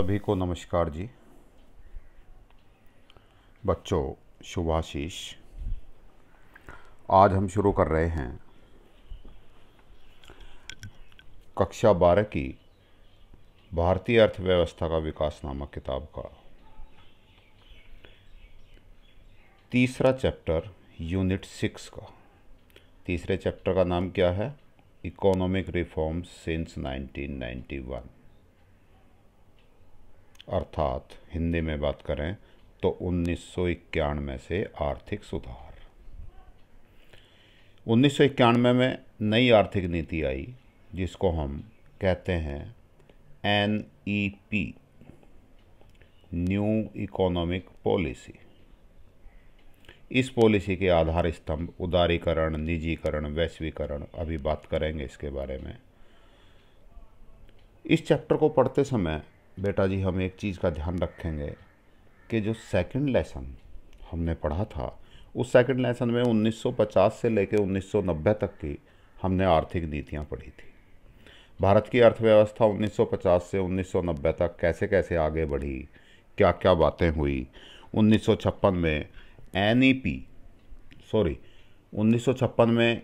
सभी को नमस्कार जी बच्चों शुभाशीष आज हम शुरू कर रहे हैं कक्षा बारह की भारतीय अर्थव्यवस्था का विकास नामक किताब का तीसरा चैप्टर यूनिट सिक्स का तीसरे चैप्टर का नाम क्या है इकोनॉमिक रिफॉर्म्स सिंस 1991 अर्थात हिंदी में बात करें तो उन्नीस से आर्थिक सुधार उन्नीस में नई आर्थिक नीति आई जिसको हम कहते हैं N E P new economic policy इस पॉलिसी के आधार स्तंभ उदारीकरण निजीकरण वैश्वीकरण अभी बात करेंगे इसके बारे में इस चैप्टर को पढ़ते समय बेटा जी हम एक चीज़ का ध्यान रखेंगे कि जो सेकंड लेसन हमने पढ़ा था उस सेकंड लेसन में 1950 से लेकर 1990 तक की हमने आर्थिक नीतियाँ पढ़ी थी भारत की अर्थव्यवस्था 1950 से 1990 तक कैसे कैसे आगे बढ़ी क्या क्या बातें हुई 1956 में एन सॉरी 1956 में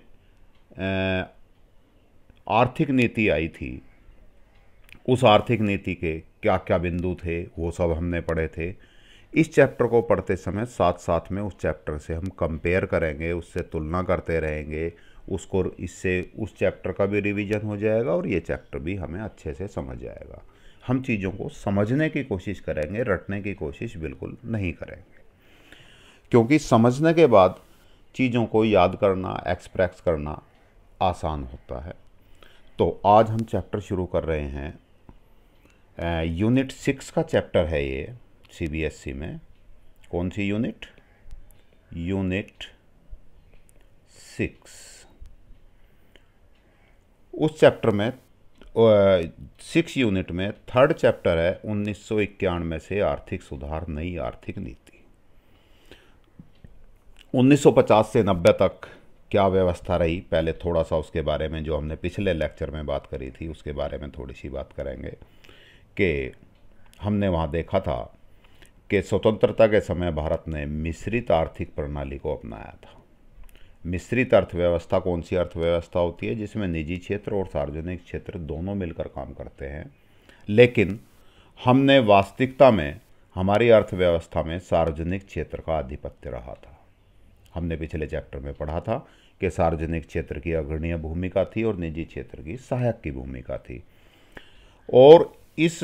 आर्थिक नीति आई थी उस आर्थिक नीति के क्या क्या बिंदु थे वो सब हमने पढ़े थे इस चैप्टर को पढ़ते समय साथ साथ में उस चैप्टर से हम कंपेयर करेंगे उससे तुलना करते रहेंगे उसको इससे उस चैप्टर का भी रिवीजन हो जाएगा और ये चैप्टर भी हमें अच्छे से समझ जाएगा हम चीज़ों को समझने की कोशिश करेंगे रटने की कोशिश बिल्कुल नहीं करेंगे क्योंकि समझने के बाद चीज़ों को याद करना एक्सप्रेस करना आसान होता है तो आज हम चैप्टर शुरू कर रहे हैं यूनिट सिक्स का चैप्टर है ये सीबीएसई e में कौन सी यूनिट यूनिट सिक्स उस चैप्टर में सिक्स यूनिट में थर्ड चैप्टर है उन्नीस में से आर्थिक सुधार नई आर्थिक नीति 1950 से 90 तक क्या व्यवस्था रही पहले थोड़ा सा उसके बारे में जो हमने पिछले लेक्चर में बात करी थी उसके बारे में थोड़ी सी बात करेंगे कि हमने वहाँ देखा था कि स्वतंत्रता के समय भारत ने मिश्रित आर्थिक प्रणाली को अपनाया था मिश्रित अर्थव्यवस्था कौन सी अर्थव्यवस्था होती है जिसमें निजी क्षेत्र और सार्वजनिक क्षेत्र दोनों मिलकर काम करते हैं लेकिन हमने वास्तविकता में हमारी अर्थव्यवस्था में सार्वजनिक क्षेत्र का आधिपत्य रहा था हमने पिछले चैप्टर में पढ़ा था कि सार्वजनिक क्षेत्र की अग्रणीय भूमिका थी और निजी क्षेत्र की सहायक की भूमिका थी और इस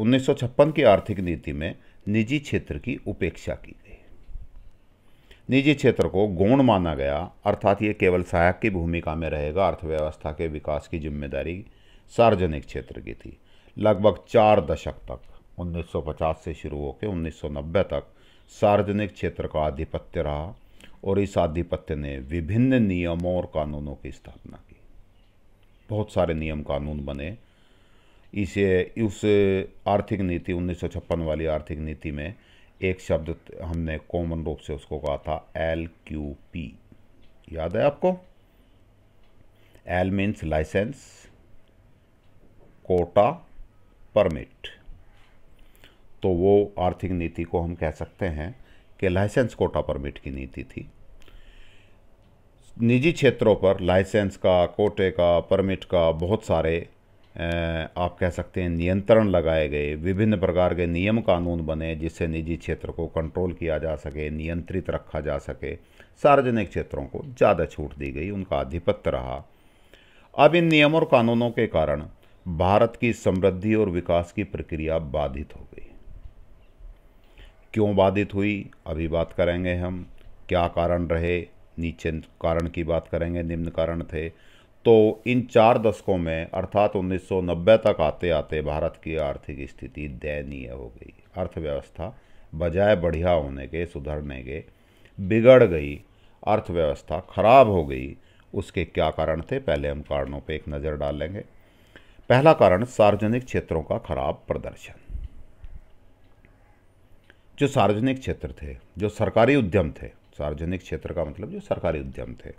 उन्नीस की आर्थिक नीति में निजी क्षेत्र की उपेक्षा की गई निजी क्षेत्र को गौण माना गया अर्थात ये केवल सहायक की भूमिका में रहेगा अर्थव्यवस्था के विकास की जिम्मेदारी सार्वजनिक क्षेत्र की थी लगभग चार दशक तक 1950 से शुरू होकर 1990 तक सार्वजनिक क्षेत्र का आधिपत्य रहा और इस आधिपत्य ने विभिन्न नियमों और कानूनों की स्थापना की बहुत सारे नियम कानून बने इस उस आर्थिक नीति उन्नीस वाली आर्थिक नीति में एक शब्द हमने कॉमन रूप से उसको कहा था एल क्यू पी याद है आपको L means licence quota permit तो वो आर्थिक नीति को हम कह सकते हैं कि लाइसेंस कोटा परमिट की नीति थी निजी क्षेत्रों पर लाइसेंस का कोटे का परमिट का बहुत सारे आप कह सकते हैं नियंत्रण लगाए गए विभिन्न प्रकार के नियम कानून बने जिससे निजी क्षेत्र को कंट्रोल किया जा सके नियंत्रित रखा जा सके सार्वजनिक क्षेत्रों को ज़्यादा छूट दी गई उनका आधिपत्य रहा अब इन नियमों और कानूनों के कारण भारत की समृद्धि और विकास की प्रक्रिया बाधित हो गई क्यों बाधित हुई अभी बात करेंगे हम क्या कारण रहे नीचे कारण की बात करेंगे निम्न कारण थे तो इन चार दशकों में अर्थात 1990 तक आते आते भारत की आर्थिक स्थिति दयनीय हो गई अर्थव्यवस्था बजाय बढ़िया होने के सुधरने के बिगड़ गई अर्थव्यवस्था खराब हो गई उसके क्या कारण थे पहले हम कारणों पर एक नज़र डालेंगे पहला कारण सार्वजनिक क्षेत्रों का खराब प्रदर्शन जो सार्वजनिक क्षेत्र थे जो सरकारी उद्यम थे सार्वजनिक क्षेत्र का मतलब जो सरकारी उद्यम थे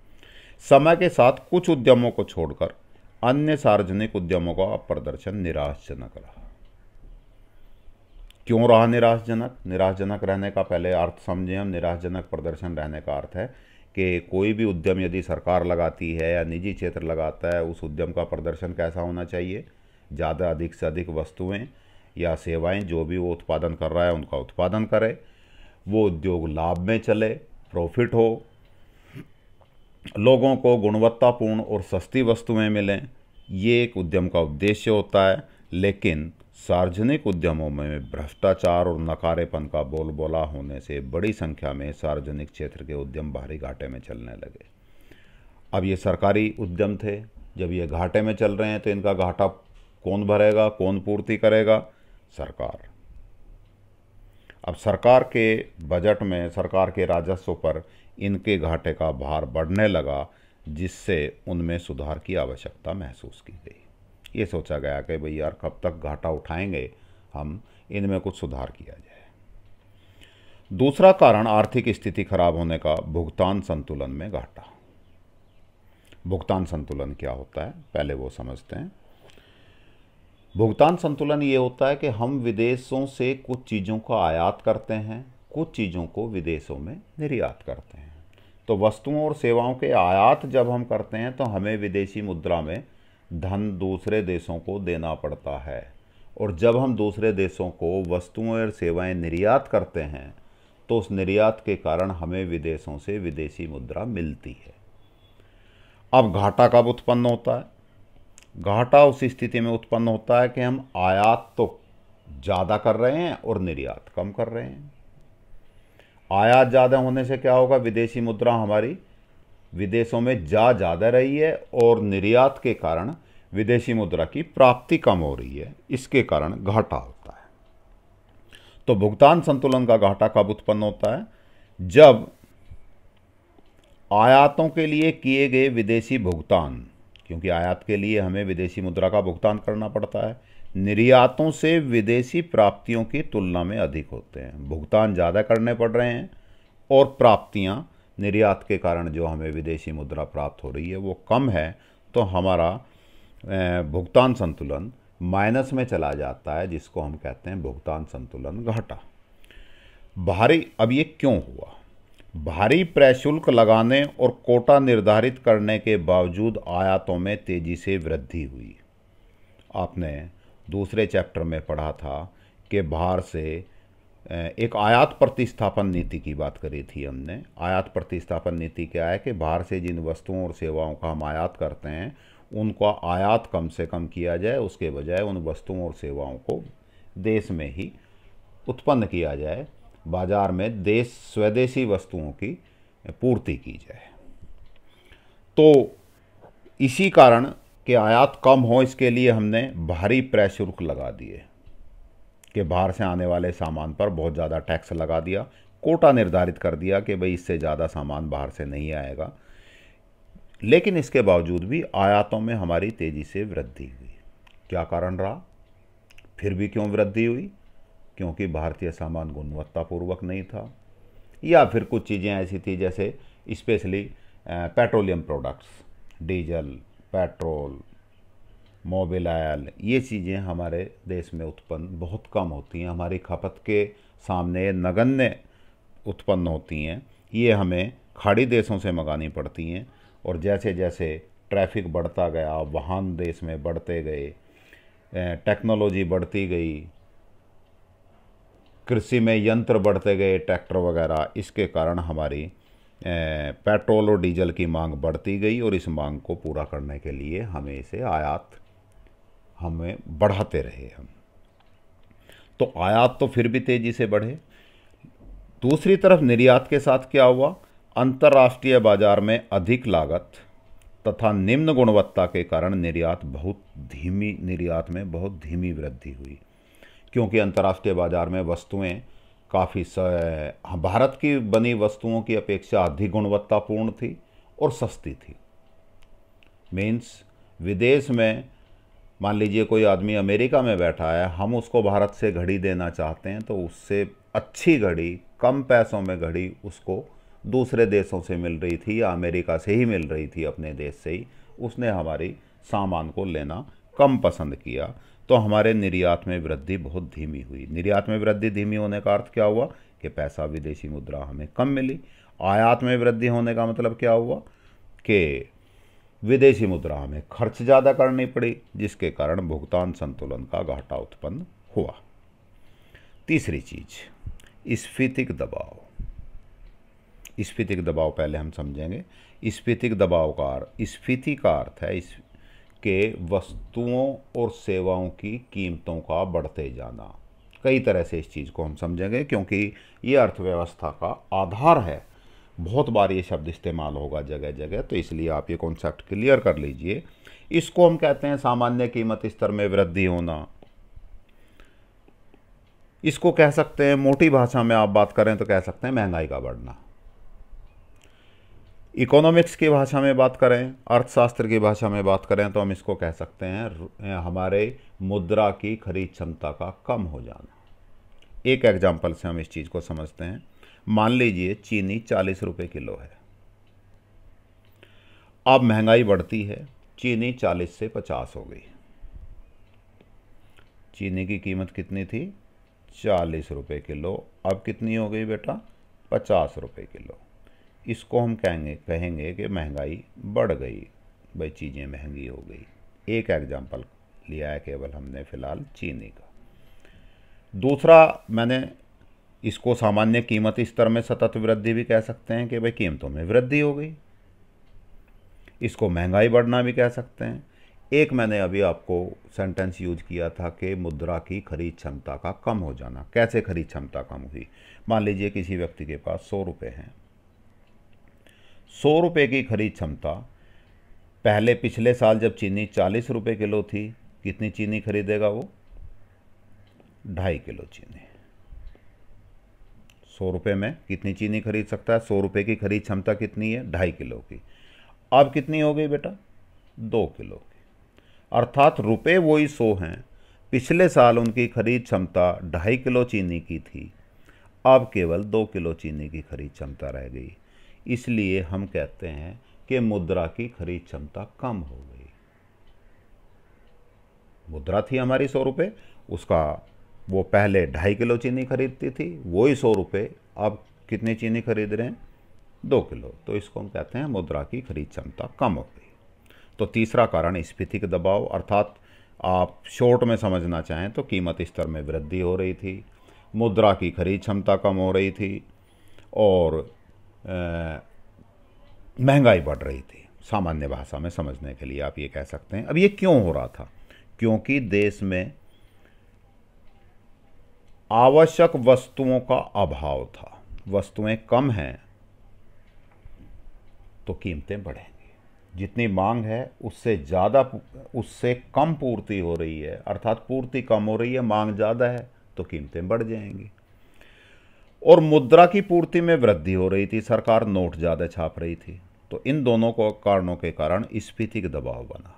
समय के साथ कुछ उद्यमों को छोड़कर अन्य सार्वजनिक उद्यमों का प्रदर्शन निराशजनक रहा क्यों रहा निराशजनक निराशजनक रहने का पहले अर्थ समझें हम निराशजनक प्रदर्शन रहने का अर्थ है कि कोई भी उद्यम यदि सरकार लगाती है या निजी क्षेत्र लगाता है उस उद्यम का प्रदर्शन कैसा होना चाहिए ज़्यादा अधिक से अधिक वस्तुएं या सेवाएं जो भी वो उत्पादन कर रहा है उनका उत्पादन करे वो उद्योग लाभ में चले प्रॉफिट हो लोगों को गुणवत्तापूर्ण और सस्ती वस्तुएं मिलें ये एक उद्यम का उद्देश्य होता है लेकिन सार्वजनिक उद्यमों में भ्रष्टाचार और नकारेपन का बोलबोला होने से बड़ी संख्या में सार्वजनिक क्षेत्र के उद्यम भारी घाटे में चलने लगे अब ये सरकारी उद्यम थे जब ये घाटे में चल रहे हैं तो इनका घाटा कौन भरेगा कौन पूर्ति करेगा सरकार अब सरकार के बजट में सरकार के राजस्व पर इनके घाटे का भार बढ़ने लगा जिससे उनमें सुधार की आवश्यकता महसूस की गई ये सोचा गया कि भाई यार कब तक घाटा उठाएंगे हम इनमें कुछ सुधार किया जाए दूसरा कारण आर्थिक स्थिति खराब होने का भुगतान संतुलन में घाटा भुगतान संतुलन क्या होता है पहले वो समझते हैं भुगतान संतुलन ये होता है कि हम विदेशों से कुछ चीज़ों का आयात करते हैं कुछ चीज़ों को विदेशों में निर्यात करते हैं तो वस्तुओं और सेवाओं के आयात जब हम करते हैं तो हमें विदेशी मुद्रा में धन दूसरे देशों को देना पड़ता है और जब हम दूसरे देशों को वस्तुओं और सेवाएं निर्यात करते हैं तो उस निर्यात के कारण हमें विदेशों से विदेशी मुद्रा मिलती है अब घाटा कब उत्पन्न होता है घाटा उस स्थिति में उत्पन्न होता है कि हम आयात तो ज़्यादा कर रहे हैं और निर्यात कम कर रहे हैं आयात ज़्यादा होने से क्या होगा विदेशी मुद्रा हमारी विदेशों में जा ज़्यादा रही है और निर्यात के कारण विदेशी मुद्रा की प्राप्ति कम हो रही है इसके कारण घाटा होता है तो भुगतान संतुलन का घाटा कब उत्पन्न होता है जब आयातों के लिए किए गए विदेशी भुगतान क्योंकि आयात के लिए हमें विदेशी मुद्रा का भुगतान करना पड़ता है निर्यातों से विदेशी प्राप्तियों की तुलना में अधिक होते हैं भुगतान ज़्यादा करने पड़ रहे हैं और प्राप्तियाँ निर्यात के कारण जो हमें विदेशी मुद्रा प्राप्त हो रही है वो कम है तो हमारा भुगतान संतुलन माइनस में चला जाता है जिसको हम कहते हैं भुगतान संतुलन घाटा भारी अब ये क्यों हुआ भारी प्रशुल्क लगाने और कोटा निर्धारित करने के बावजूद आयातों में तेज़ी से वृद्धि हुई आपने दूसरे चैप्टर में पढ़ा था कि बाहर से एक आयात प्रतिस्थापन नीति की बात करी थी हमने आयात प्रतिस्थापन नीति क्या है कि बाहर से जिन वस्तुओं और सेवाओं का हम आयात करते हैं उनका आयात कम से कम किया जाए उसके बजाय उन वस्तुओं और सेवाओं को देश में ही उत्पन्न किया जाए बाजार में देश स्वदेशी वस्तुओं की पूर्ति की जाए तो इसी कारण कि आयात कम हो इसके लिए हमने भारी प्रेस लगा दिए कि बाहर से आने वाले सामान पर बहुत ज़्यादा टैक्स लगा दिया कोटा निर्धारित कर दिया कि भाई इससे ज़्यादा सामान बाहर से नहीं आएगा लेकिन इसके बावजूद भी आयातों में हमारी तेज़ी से वृद्धि हुई क्या कारण रहा फिर भी क्यों वृद्धि हुई क्योंकि भारतीय सामान गुणवत्तापूर्वक नहीं था या फिर कुछ चीज़ें ऐसी थी जैसे specially petroleum products diesel petrol Mobil oil ये चीज़ें हमारे देश में उत्पन्न बहुत कम होती हैं हमारी खपत के सामने नगण्य उत्पन्न होती हैं ये हमें खाड़ी देशों से मंगानी पड़ती हैं और जैसे जैसे ट्रैफिक बढ़ता गया वाहन देश में बढ़ते गए टेक्नोलॉजी बढ़ती गई कृषि में यंत्र बढ़ते गए ट्रैक्टर वगैरह इसके कारण हमारी पेट्रोल और डीजल की मांग बढ़ती गई और इस मांग को पूरा करने के लिए हमें इसे आयात हमें बढ़ाते रहे हम तो आयात तो फिर भी तेज़ी से बढ़े दूसरी तरफ निर्यात के साथ क्या हुआ अंतर्राष्ट्रीय बाजार में अधिक लागत तथा निम्न गुणवत्ता के कारण निर्यात बहुत धीमी निर्यात में बहुत धीमी वृद्धि हुई क्योंकि अंतर्राष्ट्रीय बाजार में वस्तुएं काफ़ी हाँ, भारत की बनी वस्तुओं की अपेक्षा अधिक गुणवत्तापूर्ण थी और सस्ती थी मीन्स विदेश में मान लीजिए कोई आदमी अमेरिका में बैठा है हम उसको भारत से घड़ी देना चाहते हैं तो उससे अच्छी घड़ी कम पैसों में घड़ी उसको दूसरे देशों से मिल रही थी या अमेरिका से ही मिल रही थी अपने देश से ही उसने हमारी सामान को लेना कम पसंद किया तो हमारे निर्यात में वृद्धि बहुत धीमी हुई निर्यात में वृद्धि धीमी होने का अर्थ क्या हुआ कि पैसा विदेशी मुद्रा हमें कम मिली आयात में वृद्धि होने का मतलब क्या हुआ कि विदेशी मुद्रा हमें खर्च ज़्यादा करनी पड़ी जिसके कारण भुगतान संतुलन का घाटा उत्पन्न हुआ तीसरी चीज स्फीतिक दबाव स्फीतिक दबाव पहले हम समझेंगे स्फीतिक दबाव का स्फीति का अर्थ है इस के वस्तुओं और सेवाओं की कीमतों का बढ़ते जाना कई तरह से इस चीज़ को हम समझेंगे क्योंकि ये अर्थव्यवस्था का आधार है बहुत बार ये शब्द इस्तेमाल होगा जगह जगह तो इसलिए आप ये कॉन्सेप्ट क्लियर कर लीजिए इसको हम कहते हैं सामान्य कीमत स्तर में वृद्धि होना इसको कह सकते हैं मोटी भाषा में आप बात करें तो कह सकते हैं महंगाई का बढ़ना इकोनॉमिक्स की भाषा में बात करें अर्थशास्त्र की भाषा में बात करें तो हम इसको कह सकते हैं हमारे मुद्रा की खरीद क्षमता का कम हो जाना एक एग्जाम्पल से हम इस चीज़ को समझते हैं मान लीजिए चीनी चालीस रुपये किलो है अब महंगाई बढ़ती है चीनी चालीस से पचास हो गई चीनी की कीमत कितनी थी चालीस रुपये किलो अब कितनी हो गई बेटा पचास रुपये किलो इसको हम कहेंगे कहेंगे कि महंगाई बढ़ गई भाई चीज़ें महंगी हो गई एक एग्जाम्पल लिया है केवल हमने फ़िलहाल चीनी का दूसरा मैंने इसको सामान्य कीमत स्तर में सतत वृद्धि भी कह सकते हैं कि भाई कीमतों में वृद्धि हो गई इसको महंगाई बढ़ना भी कह सकते हैं एक मैंने अभी आपको सेंटेंस यूज किया था कि मुद्रा की खरीद क्षमता का कम हो जाना कैसे खरीद क्षमता कम हुई मान लीजिए किसी व्यक्ति के पास सौ रुपये हैं सौ रुपये की खरीद क्षमता पहले पिछले साल जब चीनी चालीस रुपये किलो थी कितनी चीनी खरीदेगा वो ढाई किलो चीनी सौ रुपये में कितनी चीनी खरीद सकता है सौ रुपये की खरीद क्षमता कितनी है ढाई किलो की अब कितनी हो गई बेटा दो किलो की अर्थात रुपये वही सौ हैं पिछले साल उनकी खरीद क्षमता ढाई किलो चीनी की थी अब केवल दो किलो चीनी की खरीद क्षमता रह गई इसलिए हम कहते हैं कि मुद्रा की खरीद क्षमता कम हो गई मुद्रा थी हमारी सौ रुपये उसका वो पहले ढाई किलो चीनी खरीदती थी वही सौ रुपये अब कितनी चीनी खरीद रहे हैं दो किलो तो इसको हम कहते हैं मुद्रा की खरीद क्षमता कम हो गई तो तीसरा कारण का दबाव अर्थात आप शॉर्ट में समझना चाहें तो कीमत स्तर में वृद्धि हो रही थी मुद्रा की खरीद क्षमता कम हो रही थी और महंगाई बढ़ रही थी सामान्य भाषा में समझने के लिए आप ये कह सकते हैं अब ये क्यों हो रहा था क्योंकि देश में आवश्यक वस्तुओं का अभाव था वस्तुएं कम हैं तो कीमतें बढ़ेंगी जितनी मांग है उससे ज़्यादा उससे कम पूर्ति हो रही है अर्थात पूर्ति कम हो रही है मांग ज़्यादा है तो कीमतें बढ़ जाएंगी और मुद्रा की पूर्ति में वृद्धि हो रही थी सरकार नोट ज़्यादा छाप रही थी तो इन दोनों को कारणों के कारण का दबाव बना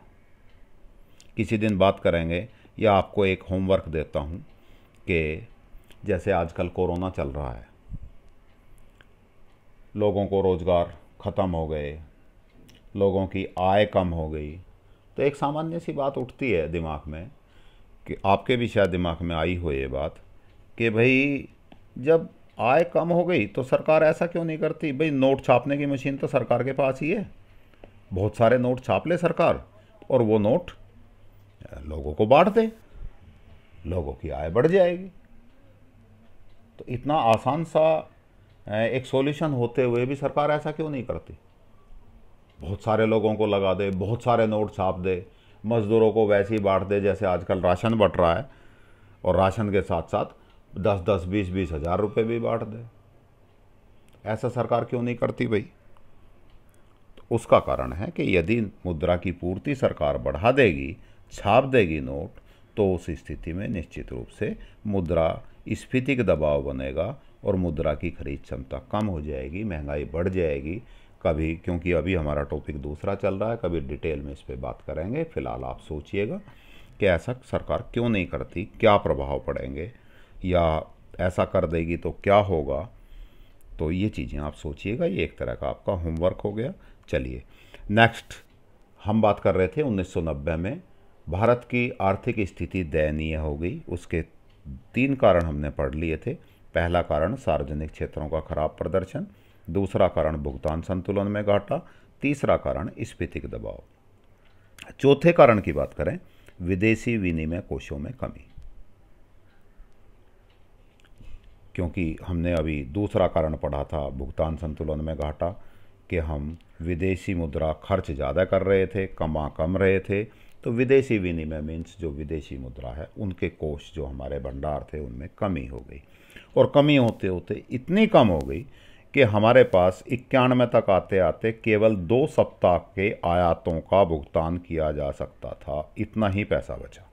किसी दिन बात करेंगे या आपको एक होमवर्क देता हूँ कि जैसे आजकल कोरोना चल रहा है लोगों को रोज़गार ख़त्म हो गए लोगों की आय कम हो गई तो एक सामान्य सी बात उठती है दिमाग में कि आपके भी शायद दिमाग में आई हो ये बात कि भाई जब आय कम हो गई तो सरकार ऐसा क्यों नहीं करती भाई नोट छापने की मशीन तो सरकार के पास ही है बहुत सारे नोट छाप ले सरकार और वो नोट लोगों को बांट दे लोगों की आय बढ़ जाएगी तो इतना आसान सा एक सॉल्यूशन होते हुए भी सरकार ऐसा क्यों नहीं करती बहुत सारे लोगों को लगा दे बहुत सारे नोट छाप दे मज़दूरों को वैसे ही बांट दे जैसे आजकल राशन बट रहा है और राशन के साथ साथ दस दस बीस बीस हज़ार रुपये भी बांट दे ऐसा सरकार क्यों नहीं करती भाई तो उसका कारण है कि यदि मुद्रा की पूर्ति सरकार बढ़ा देगी छाप देगी नोट तो उस स्थिति में निश्चित रूप से मुद्रा का दबाव बनेगा और मुद्रा की खरीद क्षमता कम हो जाएगी महंगाई बढ़ जाएगी कभी क्योंकि अभी हमारा टॉपिक दूसरा चल रहा है कभी डिटेल में इस पर बात करेंगे फिलहाल आप सोचिएगा कि ऐसा सरकार क्यों नहीं करती क्या प्रभाव पड़ेंगे या ऐसा कर देगी तो क्या होगा तो ये चीज़ें आप सोचिएगा ये एक तरह का आपका होमवर्क हो गया चलिए नेक्स्ट हम बात कर रहे थे 1990 में भारत की आर्थिक स्थिति दयनीय हो गई उसके तीन कारण हमने पढ़ लिए थे पहला कारण सार्वजनिक क्षेत्रों का खराब प्रदर्शन दूसरा कारण भुगतान संतुलन में घाटा तीसरा कारण स्फीतिक दबाव चौथे कारण की बात करें विदेशी विनिमय कोषों में कमी क्योंकि हमने अभी दूसरा कारण पढ़ा था भुगतान संतुलन में घाटा कि हम विदेशी मुद्रा खर्च ज़्यादा कर रहे थे कमा कम रहे थे तो विदेशी विनिमय मीन्स जो विदेशी मुद्रा है उनके कोष जो हमारे भंडार थे उनमें कमी हो गई और कमी होते होते इतनी कम हो गई कि हमारे पास इक्यानवे तक आते आते केवल दो सप्ताह के आयातों का भुगतान किया जा सकता था इतना ही पैसा बचा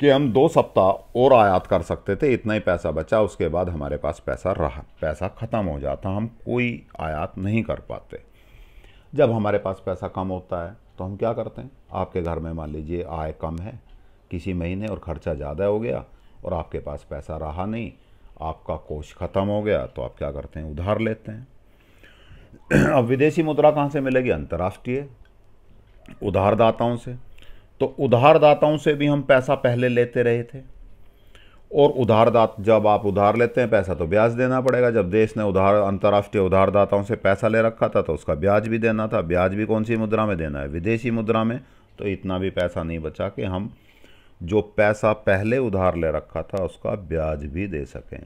कि हम दो सप्ताह और आयात कर सकते थे इतना ही पैसा बचा उसके बाद हमारे पास पैसा रहा पैसा ख़त्म हो जाता हम कोई आयात नहीं कर पाते जब हमारे पास पैसा कम होता है तो हम क्या करते हैं आपके घर में मान लीजिए आय कम है किसी महीने और ख़र्चा ज़्यादा हो गया और आपके पास पैसा रहा नहीं आपका कोष ख़त्म हो गया तो आप क्या करते हैं उधार लेते हैं अब विदेशी मुद्रा कहाँ से मिलेगी अंतर्राष्ट्रीय उधारदाताओं से तो उधारदाताओं से भी हम पैसा पहले लेते रहे थे और उधारदाता जब आप उधार लेते हैं पैसा तो ब्याज देना पड़ेगा जब देश ने उधार अंतर्राष्ट्रीय उधारदाताओं से पैसा ले रखा था तो उसका ब्याज भी देना था ब्याज भी कौन सी मुद्रा में देना है विदेशी मुद्रा में तो इतना भी पैसा नहीं बचा कि हम जो पैसा पहले उधार ले रखा था उसका ब्याज भी दे सकें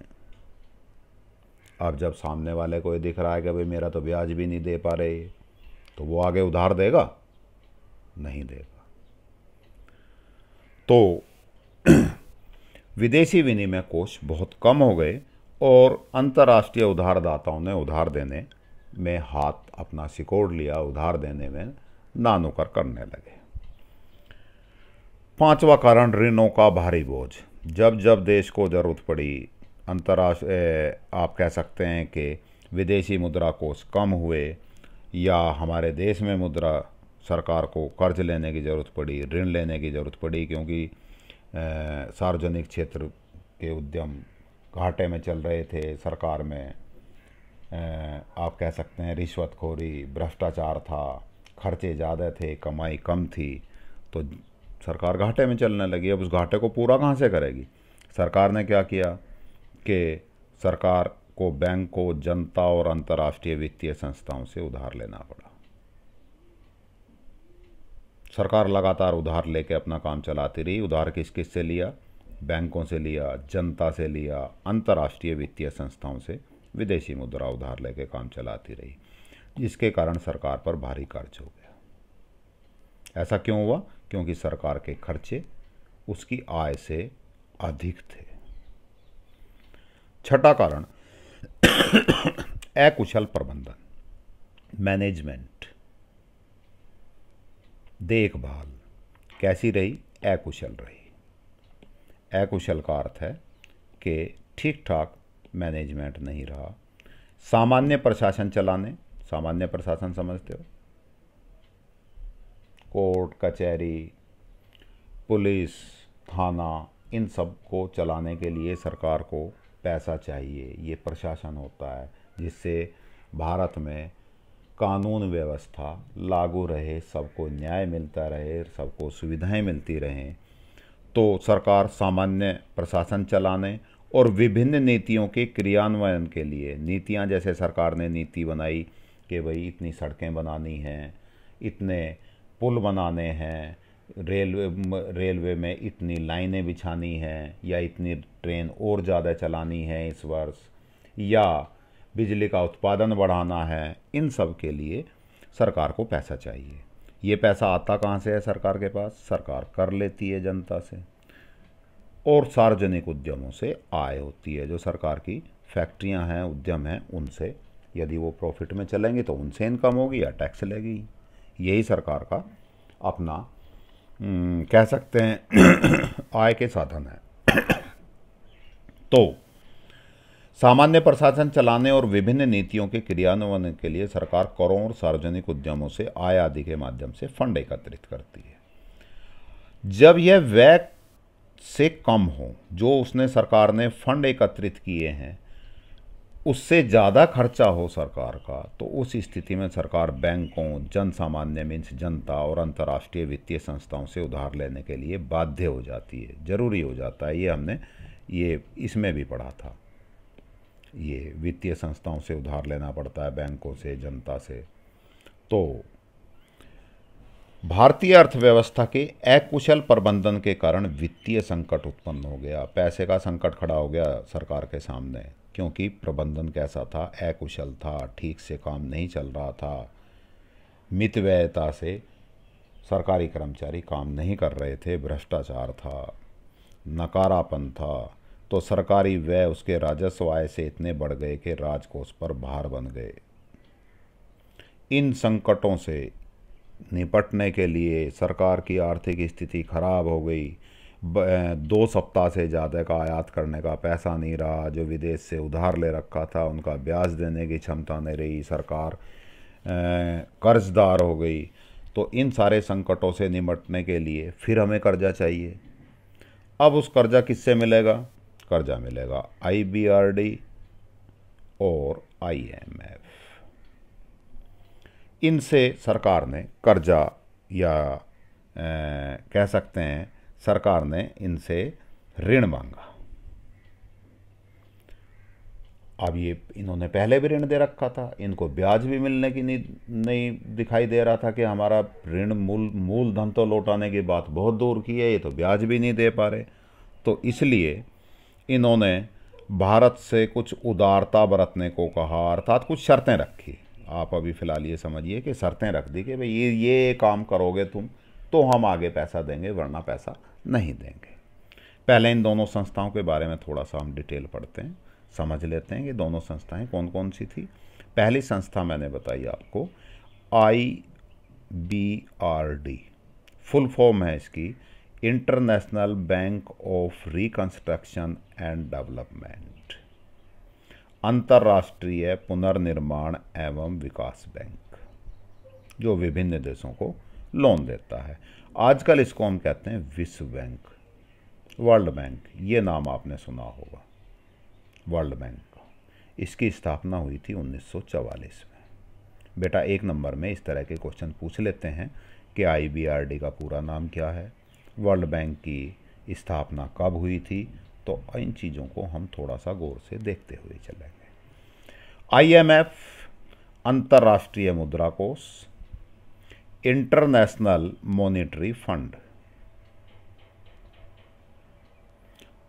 अब जब सामने वाले को ये दिख रहा है कि भाई मेरा तो ब्याज भी नहीं दे पा रही तो वो आगे उधार देगा नहीं देगा तो विदेशी विनिमय कोष बहुत कम हो गए और अंतर्राष्ट्रीय उधारदाताओं ने उधार देने में हाथ अपना सिकोड़ लिया उधार देने में नानुकर करने लगे पांचवा कारण ऋणों का भारी बोझ जब जब देश को ज़रूरत पड़ी अंतर्राष्ट्रीय आप कह सकते हैं कि विदेशी मुद्रा कोष कम हुए या हमारे देश में मुद्रा सरकार को कर्ज लेने की ज़रूरत पड़ी ऋण लेने की ज़रूरत पड़ी क्योंकि सार्वजनिक क्षेत्र के उद्यम घाटे में चल रहे थे सरकार में आप कह सकते हैं रिश्वतखोरी भ्रष्टाचार था खर्चे ज़्यादा थे कमाई कम थी तो सरकार घाटे में चलने लगी अब उस घाटे को पूरा कहाँ से करेगी सरकार ने क्या किया कि सरकार को बैंक को जनता और अंतर्राष्ट्रीय वित्तीय संस्थाओं से उधार लेना पड़ा सरकार लगातार उधार लेके अपना काम चलाती रही उधार किस किस से लिया बैंकों से लिया जनता से लिया अंतर्राष्ट्रीय वित्तीय संस्थाओं से विदेशी मुद्रा उधार लेके काम चलाती रही जिसके कारण सरकार पर भारी कर्ज हो गया ऐसा क्यों हुआ क्योंकि सरकार के खर्चे उसकी आय से अधिक थे छठा कारण अकुशल प्रबंधन मैनेजमेंट देखभाल कैसी रही अकुशल रही अकुशल का अर्थ है कि ठीक ठाक मैनेजमेंट नहीं रहा सामान्य प्रशासन चलाने सामान्य प्रशासन समझते हो कोर्ट कचहरी पुलिस थाना इन सब को चलाने के लिए सरकार को पैसा चाहिए ये प्रशासन होता है जिससे भारत में कानून व्यवस्था लागू रहे सबको न्याय मिलता रहे सबको सुविधाएं मिलती रहें तो सरकार सामान्य प्रशासन चलाने और विभिन्न नीतियों के क्रियान्वयन के लिए नीतियां जैसे सरकार ने नीति बनाई कि भाई इतनी सड़कें बनानी हैं इतने पुल बनाने हैं रेलवे रेलवे में इतनी लाइनें बिछानी हैं या इतनी ट्रेन और ज़्यादा चलानी है इस वर्ष या बिजली का उत्पादन बढ़ाना है इन सब के लिए सरकार को पैसा चाहिए ये पैसा आता कहाँ से है सरकार के पास सरकार कर लेती है जनता से और सार्वजनिक उद्यमों से आय होती है जो सरकार की फैक्ट्रियां हैं उद्यम हैं उनसे यदि वो प्रॉफिट में चलेंगे तो उनसे इनकम होगी या टैक्स लेगी यही सरकार का अपना कह सकते हैं आय के साधन है तो सामान्य प्रशासन चलाने और विभिन्न नीतियों के क्रियान्वयन के लिए सरकार करों और सार्वजनिक उद्यमों से आय आदि के माध्यम से फंड एकत्रित करती है जब यह व्यय से कम हो जो उसने सरकार ने फंड एकत्रित किए हैं उससे ज़्यादा खर्चा हो सरकार का तो उस स्थिति में सरकार बैंकों जन सामान्य मीन्स जनता और अंतर्राष्ट्रीय वित्तीय संस्थाओं से उधार लेने के लिए बाध्य हो जाती है ज़रूरी हो जाता है ये हमने ये इसमें भी पढ़ा था ये वित्तीय संस्थाओं से उधार लेना पड़ता है बैंकों से जनता से तो भारतीय अर्थव्यवस्था के अकुशल प्रबंधन के कारण वित्तीय संकट उत्पन्न हो गया पैसे का संकट खड़ा हो गया सरकार के सामने क्योंकि प्रबंधन कैसा था अकुशल था ठीक से काम नहीं चल रहा था मितव्ययता से सरकारी कर्मचारी काम नहीं कर रहे थे भ्रष्टाचार था नकारापन था तो सरकारी व्यय उसके राजस्व आय से इतने बढ़ गए कि राजकोष पर भार बन गए इन संकटों से निपटने के लिए सरकार की आर्थिक स्थिति खराब हो गई दो सप्ताह से ज़्यादा का आयात करने का पैसा नहीं रहा जो विदेश से उधार ले रखा था उनका ब्याज देने की क्षमता नहीं रही सरकार कर्जदार हो गई तो इन सारे संकटों से निपटने के लिए फिर हमें कर्जा चाहिए अब उस कर्जा किससे मिलेगा कर्जा मिलेगा आईबीआरडी और आईएमएफ इनसे सरकार ने कर्जा या ए, कह सकते हैं सरकार ने इनसे ऋण मांगा अब ये इन्होंने पहले भी ऋण दे रखा था इनको ब्याज भी मिलने की नहीं नहीं दिखाई दे रहा था कि हमारा ऋण मूल मूलधन तो लौटाने की बात बहुत दूर की है ये तो ब्याज भी नहीं दे पा रहे तो इसलिए इन्होंने भारत से कुछ उदारता बरतने को कहा अर्थात कुछ शर्तें रखी आप अभी फ़िलहाल ये समझिए कि शर्तें रख दी कि भाई ये ये काम करोगे तुम तो हम आगे पैसा देंगे वरना पैसा नहीं देंगे पहले इन दोनों संस्थाओं के बारे में थोड़ा सा हम डिटेल पढ़ते हैं समझ लेते हैं कि दोनों संस्थाएं कौन कौन सी थी पहली संस्था मैंने बताई आपको I B R D full form है इसकी international bank of reconstruction and development अंतर्राष्ट्रीय पुनर्निर्माण एवं विकास बैंक जो विभिन्न देशों को लोन देता है आजकल इसको हम कहते हैं विश्व बैंक वर्ल्ड बैंक ये नाम आपने सुना होगा वर्ल्ड बैंक इसकी स्थापना हुई थी 1944 में बेटा एक नंबर में इस तरह के क्वेश्चन पूछ लेते हैं कि आईबीआरडी का पूरा नाम क्या है वर्ल्ड बैंक की स्थापना कब हुई थी तो इन चीज़ों को हम थोड़ा सा गौर से देखते हुए चलेंगे आईएमएफ अंतर्राष्ट्रीय मुद्रा कोष इंटरनेशनल मॉनेटरी फंड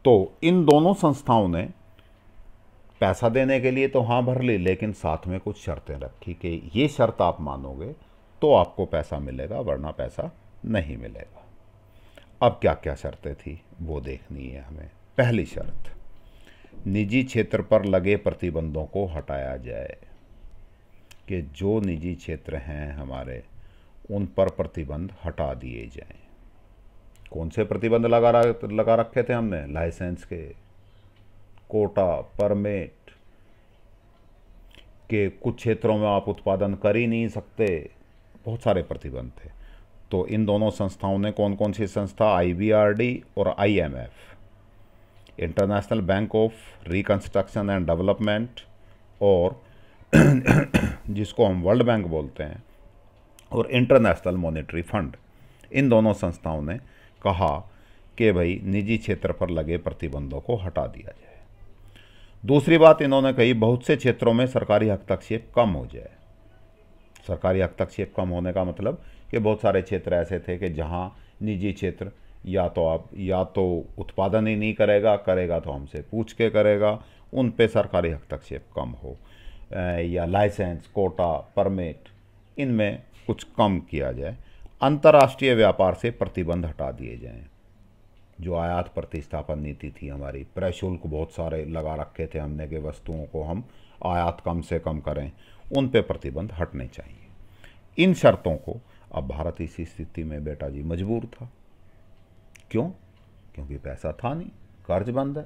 तो इन दोनों संस्थाओं ने पैसा देने के लिए तो हाँ भर ली लेकिन साथ में कुछ शर्तें रखी कि ये शर्त आप मानोगे तो आपको पैसा मिलेगा वरना पैसा नहीं मिलेगा अब क्या क्या शर्तें थी वो देखनी है हमें पहली शर्त निजी क्षेत्र पर लगे प्रतिबंधों को हटाया जाए कि जो निजी क्षेत्र हैं हमारे उन पर प्रतिबंध हटा दिए जाएं कौन से प्रतिबंध लगा लगा रखे थे हमने लाइसेंस के कोटा परमिट के कुछ क्षेत्रों में आप उत्पादन कर ही नहीं सकते बहुत सारे प्रतिबंध थे तो इन दोनों संस्थाओं ने कौन कौन सी संस्था आईबीआरडी और IMF international bank of reconstruction and development और जिसको हम वर्ल्ड बैंक बोलते हैं और इंटरनेशनल मॉनेटरी फंड इन दोनों संस्थाओं ने कहा कि भाई निजी क्षेत्र पर लगे प्रतिबंधों को हटा दिया जाए दूसरी बात इन्होंने कही बहुत से क्षेत्रों में सरकारी हस्तक्षेप कम हो जाए सरकारी हस्तक्षेप कम होने का मतलब कि बहुत सारे क्षेत्र ऐसे थे कि जहाँ निजी क्षेत्र या तो आप या तो उत्पादन ही नहीं करेगा करेगा तो हमसे पूछ के करेगा उन पे सरकारी हस्तक्षेप कम हो या लाइसेंस कोटा परमिट इनमें कुछ कम किया जाए अंतर्राष्ट्रीय व्यापार से प्रतिबंध हटा दिए जाएं जो आयात प्रतिस्थापन नीति थी हमारी प्रशुल्क बहुत सारे लगा रखे थे हमने के वस्तुओं को हम आयात कम से कम करें उन पे प्रतिबंध हटने चाहिए इन शर्तों को अब भारत इसी स्थिति में बेटा जी मजबूर था क्यों क्योंकि पैसा था नहीं कर्ज बंद है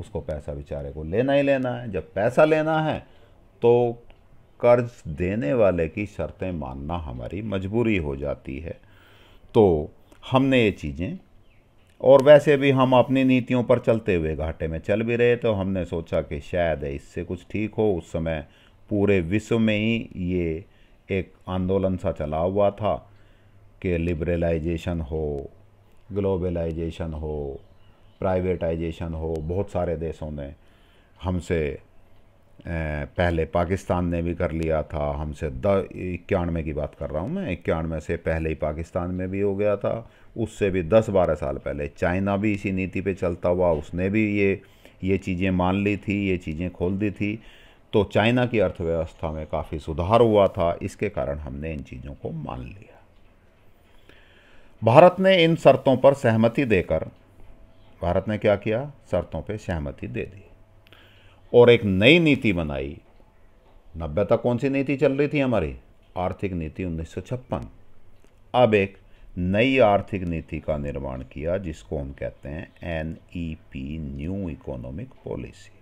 उसको पैसा बेचारे को लेना ही लेना है जब पैसा लेना है तो कर्ज देने वाले की शर्तें मानना हमारी मजबूरी हो जाती है तो हमने ये चीज़ें और वैसे भी हम अपनी नीतियों पर चलते हुए घाटे में चल भी रहे तो हमने सोचा कि शायद इससे कुछ ठीक हो उस समय पूरे विश्व में ही ये एक आंदोलन सा चला हुआ था कि लिबरलाइजेशन हो ग्लोबलाइजेशन हो प्राइवेटाइजेशन हो बहुत सारे देशों ने हमसे पहले पाकिस्तान ने भी कर लिया था हमसे द इक्यानवे की बात कर रहा हूँ मैं इक्यानवे से पहले ही पाकिस्तान में भी हो गया था उससे भी दस बारह साल पहले चाइना भी इसी नीति पे चलता हुआ उसने भी ये ये चीज़ें मान ली थी ये चीज़ें खोल दी थी तो चाइना की अर्थव्यवस्था में काफ़ी सुधार हुआ था इसके कारण हमने इन चीज़ों को मान लिया भारत ने इन शर्तों पर सहमति देकर भारत ने क्या किया शर्तों पर सहमति दे दी और एक नई नीति बनाई नब्बे तक कौन सी नीति चल रही थी हमारी आर्थिक नीति उन्नीस अब एक नई आर्थिक नीति का निर्माण किया जिसको हम कहते हैं एन न्यू इकोनॉमिक पॉलिसी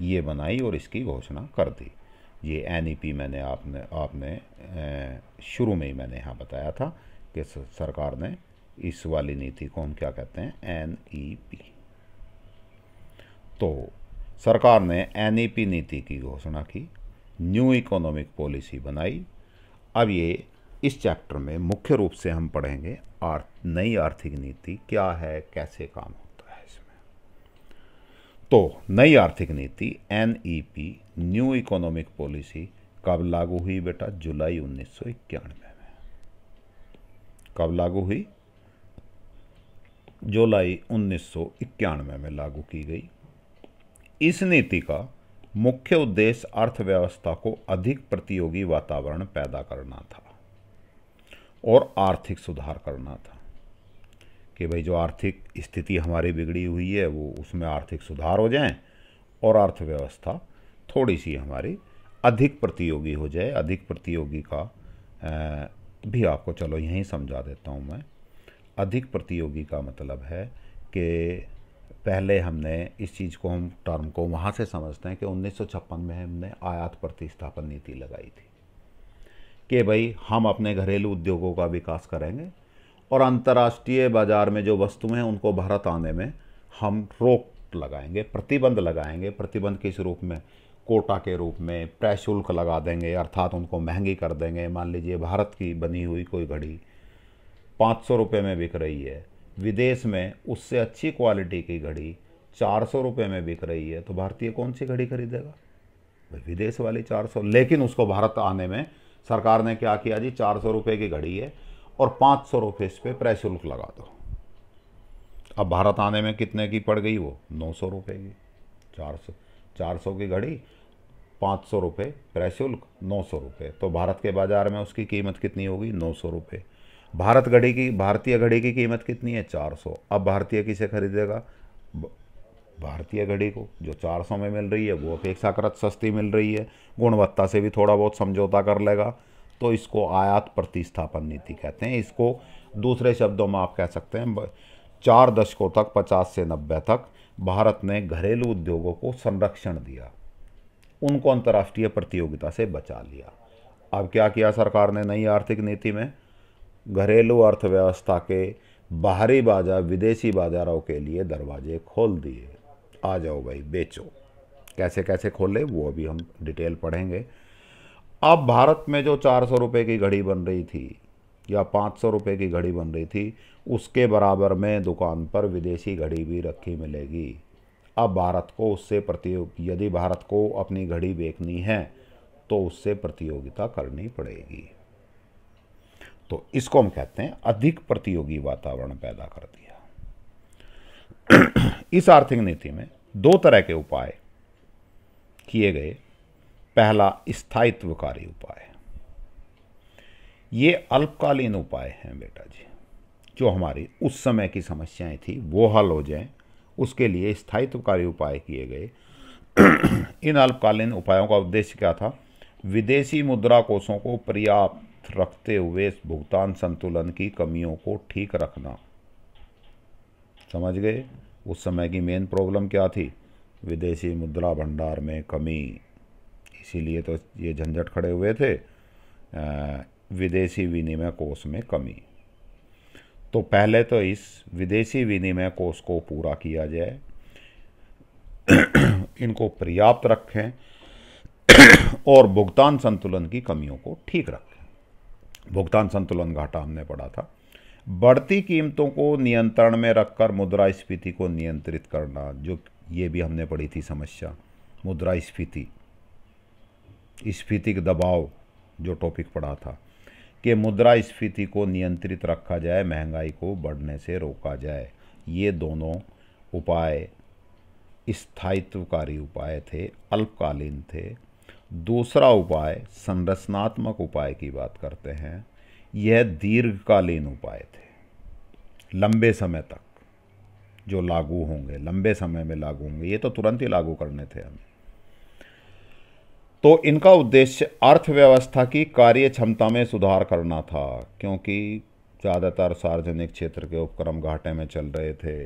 ये बनाई और इसकी घोषणा कर दी ये पी e मैंने आपने आपने शुरू में ही मैंने यहाँ बताया था कि सरकार ने इस वाली नीति को हम क्या कहते हैं पी e तो सरकार ने पी e नीति की घोषणा की न्यू इकोनॉमिक पॉलिसी बनाई अब ये इस चैप्टर में मुख्य रूप से हम पढ़ेंगे आर्थ नई आर्थिक नीति क्या है कैसे काम हो तो नई आर्थिक नीति एन न्यू इकोनॉमिक पॉलिसी कब लागू हुई बेटा जुलाई उन्नीस में कब लागू हुई जुलाई उन्नीस में लागू की गई इस नीति का मुख्य उद्देश्य अर्थव्यवस्था को अधिक प्रतियोगी वातावरण पैदा करना था और आर्थिक सुधार करना था कि भाई जो आर्थिक स्थिति हमारी बिगड़ी हुई है वो उसमें आर्थिक सुधार हो जाए और अर्थव्यवस्था थोड़ी सी हमारी अधिक प्रतियोगी हो जाए अधिक प्रतियोगी का भी आपको चलो यहीं समझा देता हूँ मैं अधिक प्रतियोगी का मतलब है कि पहले हमने इस चीज़ को हम टर्म को वहाँ से समझते हैं कि उन्नीस में हमने आयात प्रतिस्थापन नीति लगाई थी कि भाई हम अपने घरेलू उद्योगों का विकास करेंगे और अंतर्राष्ट्रीय बाज़ार में जो वस्तुएं हैं उनको भारत आने में हम रोक लगाएंगे प्रतिबंध लगाएंगे प्रतिबंध किस रूप में कोटा के रूप में प्रशुल्क लगा देंगे अर्थात उनको महंगी कर देंगे मान लीजिए भारत की बनी हुई कोई घड़ी पाँच सौ रुपये में बिक रही है विदेश में उससे अच्छी क्वालिटी की घड़ी चार सौ रुपये में बिक रही है तो भारतीय कौन सी घड़ी खरीदेगा भाई विदेश वाली चार सौ लेकिन उसको भारत आने में सरकार ने क्या किया जी चार सौ रुपये की घड़ी है और पाँच सौ रुपये इस पर प्रशुल्क शुल्क लगा दो अब भारत आने में कितने की पड़ गई वो नौ सौ रुपये की चार सौ चार सौ की घड़ी पाँच सौ रुपये प्रशुल्क शुल्क नौ सौ रुपये तो भारत के बाज़ार में उसकी कीमत कितनी होगी नौ सौ रुपये भारत घड़ी की भारतीय घड़ी की कीमत कितनी है चार सौ अब भारतीय किसे खरीदेगा भारतीय घड़ी को जो चार सौ में मिल रही है वो अपेक्षाकृत सस्ती मिल रही है गुणवत्ता से भी थोड़ा बहुत समझौता कर लेगा तो इसको आयात प्रतिस्थापन नीति कहते हैं इसको दूसरे शब्दों में आप कह सकते हैं चार दशकों तक पचास से नब्बे तक भारत ने घरेलू उद्योगों को संरक्षण दिया उनको अंतर्राष्ट्रीय प्रतियोगिता से बचा लिया अब क्या किया सरकार ने नई आर्थिक नीति में घरेलू अर्थव्यवस्था के बाहरी बाजार विदेशी बाजारों के लिए दरवाजे खोल दिए आ जाओ भाई बेचो कैसे कैसे खोले वो अभी हम डिटेल पढ़ेंगे अब भारत में जो चार सौ रुपये की घड़ी बन रही थी या पाँच सौ रुपये की घड़ी बन रही थी उसके बराबर में दुकान पर विदेशी घड़ी भी रखी मिलेगी अब भारत को उससे प्रतियोगी यदि भारत को अपनी घड़ी बेचनी है तो उससे प्रतियोगिता करनी पड़ेगी तो इसको हम कहते हैं अधिक प्रतियोगी वातावरण पैदा कर दिया इस आर्थिक नीति में दो तरह के उपाय किए गए पहला स्थायित्वकारी उपाय ये अल्पकालीन उपाय हैं बेटा जी जो हमारी उस समय की समस्याएं थी वो हल हो जाएं उसके लिए स्थायित्वकारी उपाय किए गए इन अल्पकालीन उपायों का उद्देश्य क्या था विदेशी मुद्रा कोषों को पर्याप्त रखते हुए भुगतान संतुलन की कमियों को ठीक रखना समझ गए उस समय की मेन प्रॉब्लम क्या थी विदेशी मुद्रा भंडार में कमी इसीलिए तो ये झंझट खड़े हुए थे विदेशी विनिमय कोष में कमी तो पहले तो इस विदेशी विनिमय कोष को पूरा किया जाए इनको पर्याप्त रखें और भुगतान संतुलन की कमियों को ठीक रखें भुगतान संतुलन घाटा हमने पढ़ा था बढ़ती कीमतों को नियंत्रण में रखकर मुद्रास्फीति को नियंत्रित करना जो ये भी हमने पढ़ी थी समस्या मुद्रास्फीति स्फीतिक दबाव जो टॉपिक पढ़ा था कि मुद्रा स्फीति को नियंत्रित रखा जाए महंगाई को बढ़ने से रोका जाए ये दोनों उपाय स्थायित्वकारी उपाय थे अल्पकालीन थे दूसरा उपाय संरचनात्मक उपाय की बात करते हैं यह दीर्घकालीन उपाय थे लंबे समय तक जो लागू होंगे लंबे समय में लागू होंगे ये तो तुरंत ही लागू करने थे हमें तो इनका उद्देश्य अर्थव्यवस्था की कार्य क्षमता में सुधार करना था क्योंकि ज़्यादातर सार्वजनिक क्षेत्र के उपक्रम घाटे में चल रहे थे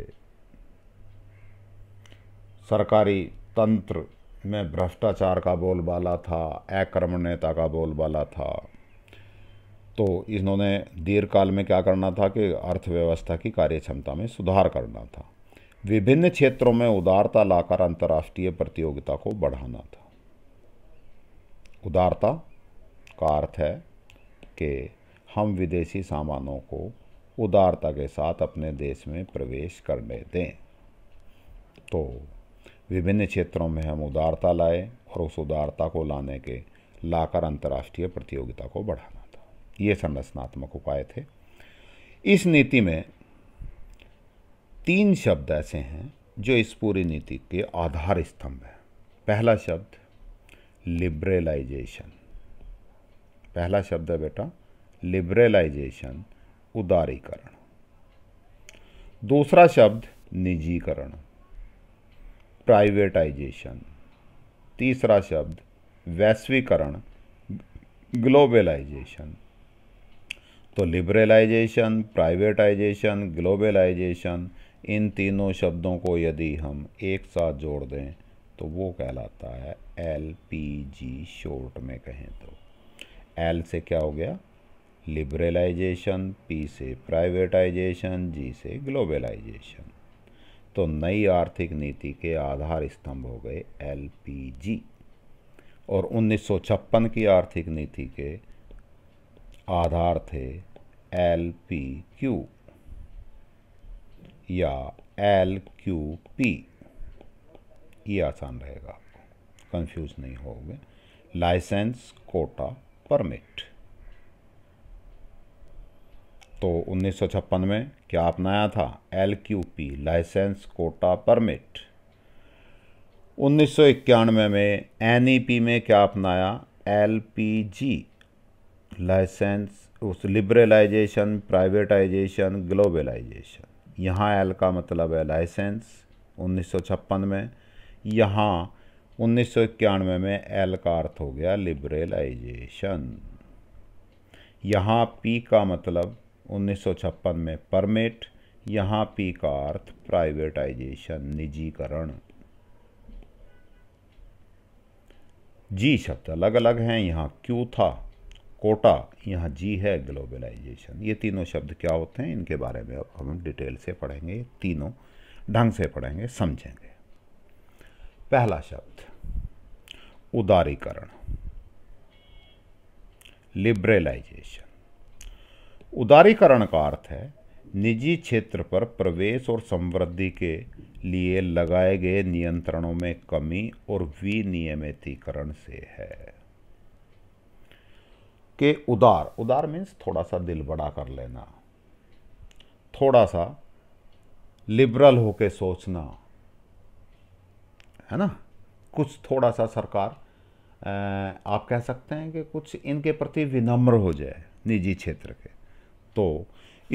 सरकारी तंत्र में भ्रष्टाचार का बोलबाला था अक्रमण्यता का बोलबाला था तो इन्होंने दीर्घकाल में क्या करना था कि अर्थव्यवस्था की कार्यक्षमता में सुधार करना था विभिन्न क्षेत्रों में उदारता लाकर अंतर्राष्ट्रीय प्रतियोगिता को बढ़ाना था उदारता का अर्थ है कि हम विदेशी सामानों को उदारता के साथ अपने देश में प्रवेश करने दें तो विभिन्न क्षेत्रों में हम उदारता लाए और उस उदारता को लाने के लाकर अंतर्राष्ट्रीय प्रतियोगिता को बढ़ाना था ये संरचनात्मक उपाय थे इस नीति में तीन शब्द ऐसे हैं जो इस पूरी नीति के आधार स्तंभ हैं पहला शब्द लिबरलाइजेशन पहला शब्द है बेटा लिबरलाइजेशन उदारीकरण दूसरा शब्द निजीकरण प्राइवेटाइजेशन तीसरा शब्द वैश्वीकरण ग्लोबलाइजेशन तो लिबरलाइजेशन प्राइवेटाइजेशन ग्लोबलाइजेशन इन तीनों शब्दों को यदि हम एक साथ जोड़ दें तो वो कहलाता है एल पी जी शॉर्ट में कहें तो एल से क्या हो गया लिबरलाइजेशन पी से प्राइवेटाइजेशन जी से ग्लोबलाइजेशन तो नई आर्थिक नीति के आधार स्तंभ हो गए एल पी जी और 1956 की आर्थिक नीति के आधार थे एल पी क्यू या एल क्यू पी ये आसान रहेगा आपको कंफ्यूज नहीं होगे लाइसेंस कोटा परमिट तो उन्नीस में क्या अपनाया था L Q P licence quota permit उन्नीस में एन ई पी में क्या अपनाया एल पी जी लाइसेंस उस लिबरलाइजेशन प्राइवेटाइजेशन ग्लोबलाइजेशन यहाँ एल का मतलब है लाइसेंस उन्नीस में यहाँ उन्नीस में एल का अर्थ हो गया लिबरलाइजेशन यहाँ पी का मतलब 1956 में परमिट यहाँ पी का अर्थ प्राइवेटाइजेशन निजीकरण जी शब्द अलग अलग हैं यहाँ क्यू था कोटा यहाँ जी है ग्लोबलाइजेशन ये तीनों शब्द क्या होते हैं इनके बारे में अब हम डिटेल से पढ़ेंगे तीनों ढंग से पढ़ेंगे समझेंगे पहला शब्द उदारीकरण लिबरलाइजेशन उदारीकरण का अर्थ है निजी क्षेत्र पर प्रवेश और समृद्धि के लिए लगाए गए नियंत्रणों में कमी और विनियमितीकरण से है के उदार उदार मीन्स थोड़ा सा दिल बड़ा कर लेना थोड़ा सा लिबरल होके सोचना है ना कुछ थोड़ा सा सरकार आप कह सकते हैं कि कुछ इनके प्रति विनम्र हो जाए निजी क्षेत्र के तो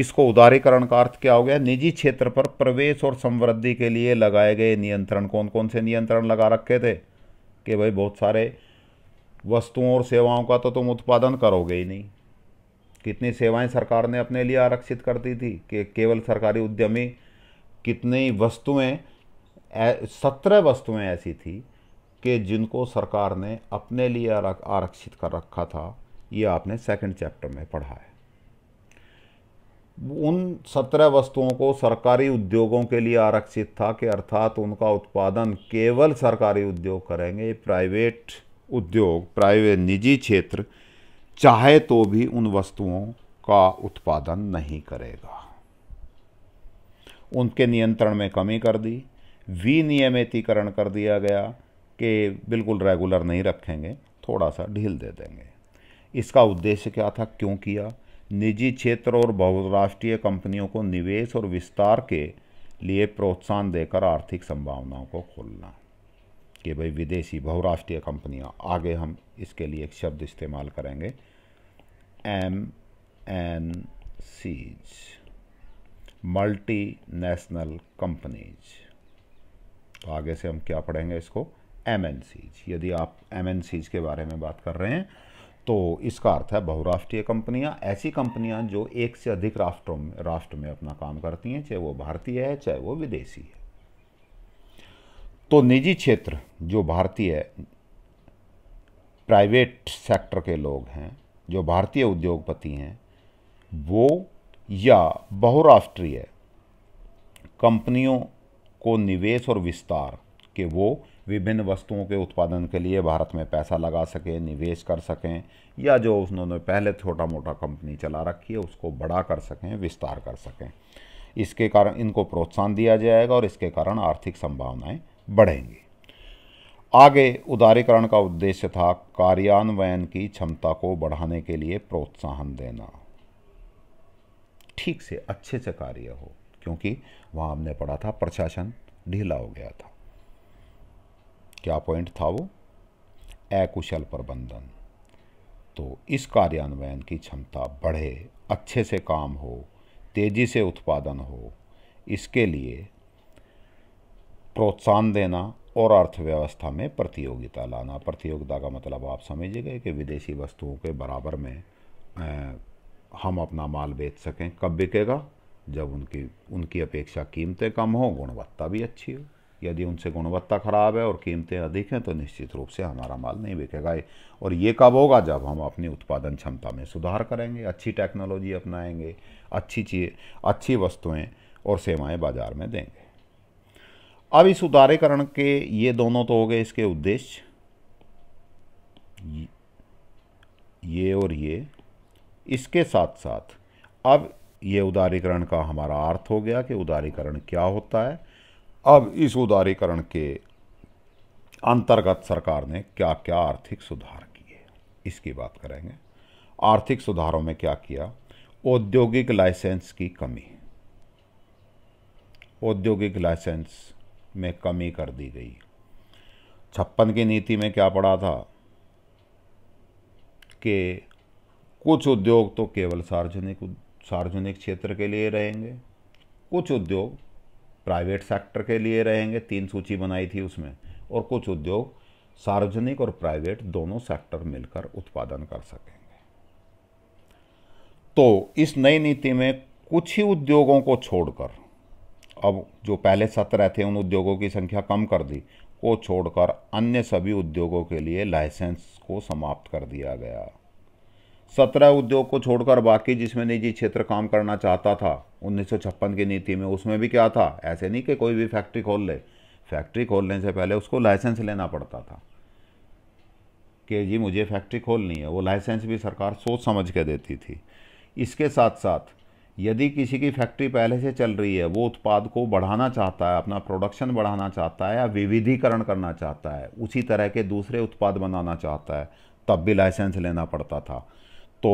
इसको उदारीकरण का अर्थ क्या हो गया निजी क्षेत्र पर प्रवेश और समृद्धि के लिए लगाए गए नियंत्रण कौन कौन से नियंत्रण लगा रखे थे कि भाई बहुत सारे वस्तुओं और सेवाओं का तो तुम उत्पादन करोगे ही नहीं कितनी सेवाएं सरकार ने अपने लिए आरक्षित कर दी थी कि केवल सरकारी उद्यमी कितनी वस्तुएं सत्रह वस्तुएं ऐसी थी कि जिनको सरकार ने अपने लिए आरक्षित कर रखा था ये आपने सेकंड चैप्टर में पढ़ा है उन सत्रह वस्तुओं को सरकारी उद्योगों के लिए आरक्षित था कि अर्थात उनका उत्पादन केवल सरकारी उद्योग करेंगे प्राइवेट उद्योग प्राइवेट निजी क्षेत्र चाहे तो भी उन वस्तुओं का उत्पादन नहीं करेगा उनके नियंत्रण में कमी कर दी विनियमितीकरण कर दिया गया कि बिल्कुल रेगुलर नहीं रखेंगे थोड़ा सा ढील दे देंगे इसका उद्देश्य क्या था क्यों किया निजी क्षेत्र और बहुराष्ट्रीय कंपनियों को निवेश और विस्तार के लिए प्रोत्साहन देकर आर्थिक संभावनाओं को खोलना कि भाई विदेशी बहुराष्ट्रीय कंपनियां आगे हम इसके लिए एक शब्द इस्तेमाल करेंगे M N Cs multinational companies तो आगे से हम क्या पढ़ेंगे इसको एम यदि आप एम के बारे में बात कर रहे हैं तो इसका अर्थ है बहुराष्ट्रीय कंपनियां ऐसी कंपनियां जो एक से अधिक राष्ट्रों में राष्ट्र में अपना काम करती हैं चाहे वो भारतीय है चाहे वो विदेशी है तो निजी क्षेत्र जो भारतीय प्राइवेट सेक्टर के लोग हैं जो भारतीय उद्योगपति हैं वो या बहुराष्ट्रीय कंपनियों को निवेश और विस्तार कि वो विभिन्न वस्तुओं के उत्पादन के लिए भारत में पैसा लगा सकें निवेश कर सकें या जो उन्होंने पहले छोटा मोटा कंपनी चला रखी है उसको बड़ा कर सकें विस्तार कर सकें इसके कारण इनको प्रोत्साहन दिया जाएगा और इसके कारण आर्थिक संभावनाएं बढ़ेंगी आगे उदारीकरण का उद्देश्य था कार्यान्वयन की क्षमता को बढ़ाने के लिए प्रोत्साहन देना ठीक से अच्छे से कार्य हो क्योंकि वहाँ हमने पढ़ा था प्रशासन ढीला हो गया था क्या पॉइंट था वो अकुशल प्रबंधन तो इस कार्यान्वयन की क्षमता बढ़े अच्छे से काम हो तेज़ी से उत्पादन हो इसके लिए प्रोत्साहन देना और अर्थव्यवस्था में प्रतियोगिता लाना प्रतियोगिता का मतलब आप समझिए गए कि विदेशी वस्तुओं के बराबर में आ, हम अपना माल बेच सकें कब बिकेगा जब उनकी उनकी अपेक्षा कीमतें कम हो गुणवत्ता भी अच्छी हो यदि उनसे गुणवत्ता ख़राब है और कीमतें अधिक हैं तो निश्चित रूप से हमारा माल नहीं बिकेगा और ये कब होगा जब हम अपनी उत्पादन क्षमता में सुधार करेंगे अच्छी टेक्नोलॉजी अपनाएंगे अच्छी चीज अच्छी वस्तुएं और सेवाएं बाज़ार में देंगे अब इस उदारीकरण के ये दोनों तो हो गए इसके उद्देश्य ये और ये इसके साथ साथ अब ये उदारीकरण का हमारा अर्थ हो गया कि उदारीकरण क्या होता है अब इस उदारीकरण के अंतर्गत सरकार ने क्या क्या आर्थिक सुधार किए इसकी बात करेंगे आर्थिक सुधारों में क्या किया औद्योगिक लाइसेंस की कमी औद्योगिक लाइसेंस में कमी कर दी गई छप्पन की नीति में क्या पड़ा था कि कुछ उद्योग तो केवल सार्वजनिक सार्वजनिक क्षेत्र के लिए रहेंगे कुछ उद्योग प्राइवेट सेक्टर के लिए रहेंगे तीन सूची बनाई थी उसमें और कुछ उद्योग सार्वजनिक और प्राइवेट दोनों सेक्टर मिलकर उत्पादन कर सकेंगे तो इस नई नीति में कुछ ही उद्योगों को छोड़कर अब जो पहले सत्रह थे उन उद्योगों की संख्या कम कर दी को छोड़कर अन्य सभी उद्योगों के लिए लाइसेंस को समाप्त कर दिया गया सत्रह उद्योग को छोड़कर बाकी जिसमें निजी क्षेत्र काम करना चाहता था उन्नीस की नीति में उसमें भी क्या था ऐसे नहीं कि कोई भी फैक्ट्री खोल ले फैक्ट्री खोलने से पहले उसको लाइसेंस लेना पड़ता था कि जी मुझे फैक्ट्री खोलनी है वो लाइसेंस भी सरकार सोच समझ के देती थी इसके साथ साथ यदि किसी की फैक्ट्री पहले से चल रही है वो उत्पाद को बढ़ाना चाहता है अपना प्रोडक्शन बढ़ाना चाहता है या विविधीकरण करना चाहता है उसी तरह के दूसरे उत्पाद बनाना चाहता है तब भी लाइसेंस लेना पड़ता था तो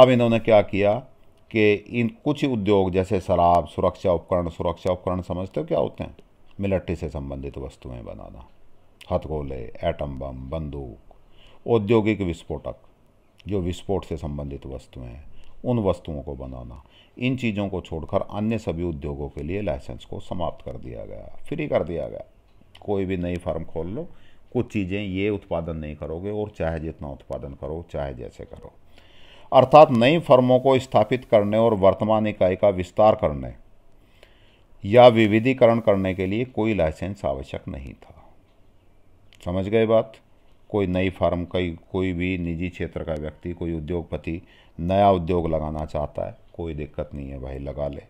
अब इन्होंने क्या किया कि इन कुछ उद्योग जैसे शराब सुरक्षा उपकरण सुरक्षा उपकरण समझते हो क्या होते हैं मिलिट्री से संबंधित वस्तुएं बनाना हथगोले एटम बम बंदूक औद्योगिक विस्फोटक जो विस्फोट से संबंधित वस्तुएं हैं उन वस्तुओं को बनाना इन चीज़ों को छोड़कर अन्य सभी उद्योगों के लिए लाइसेंस को समाप्त कर दिया गया फ्री कर दिया गया कोई भी नई फार्म खोल लो कुछ चीज़ें ये उत्पादन नहीं करोगे और चाहे जितना उत्पादन करो चाहे जैसे करो अर्थात नई फर्मों को स्थापित करने और वर्तमान इकाई का विस्तार करने या विविधीकरण करने के लिए कोई लाइसेंस आवश्यक नहीं था समझ गए बात कोई नई फर्म कई कोई भी निजी क्षेत्र का व्यक्ति कोई उद्योगपति नया उद्योग लगाना चाहता है कोई दिक्कत नहीं है भाई लगा ले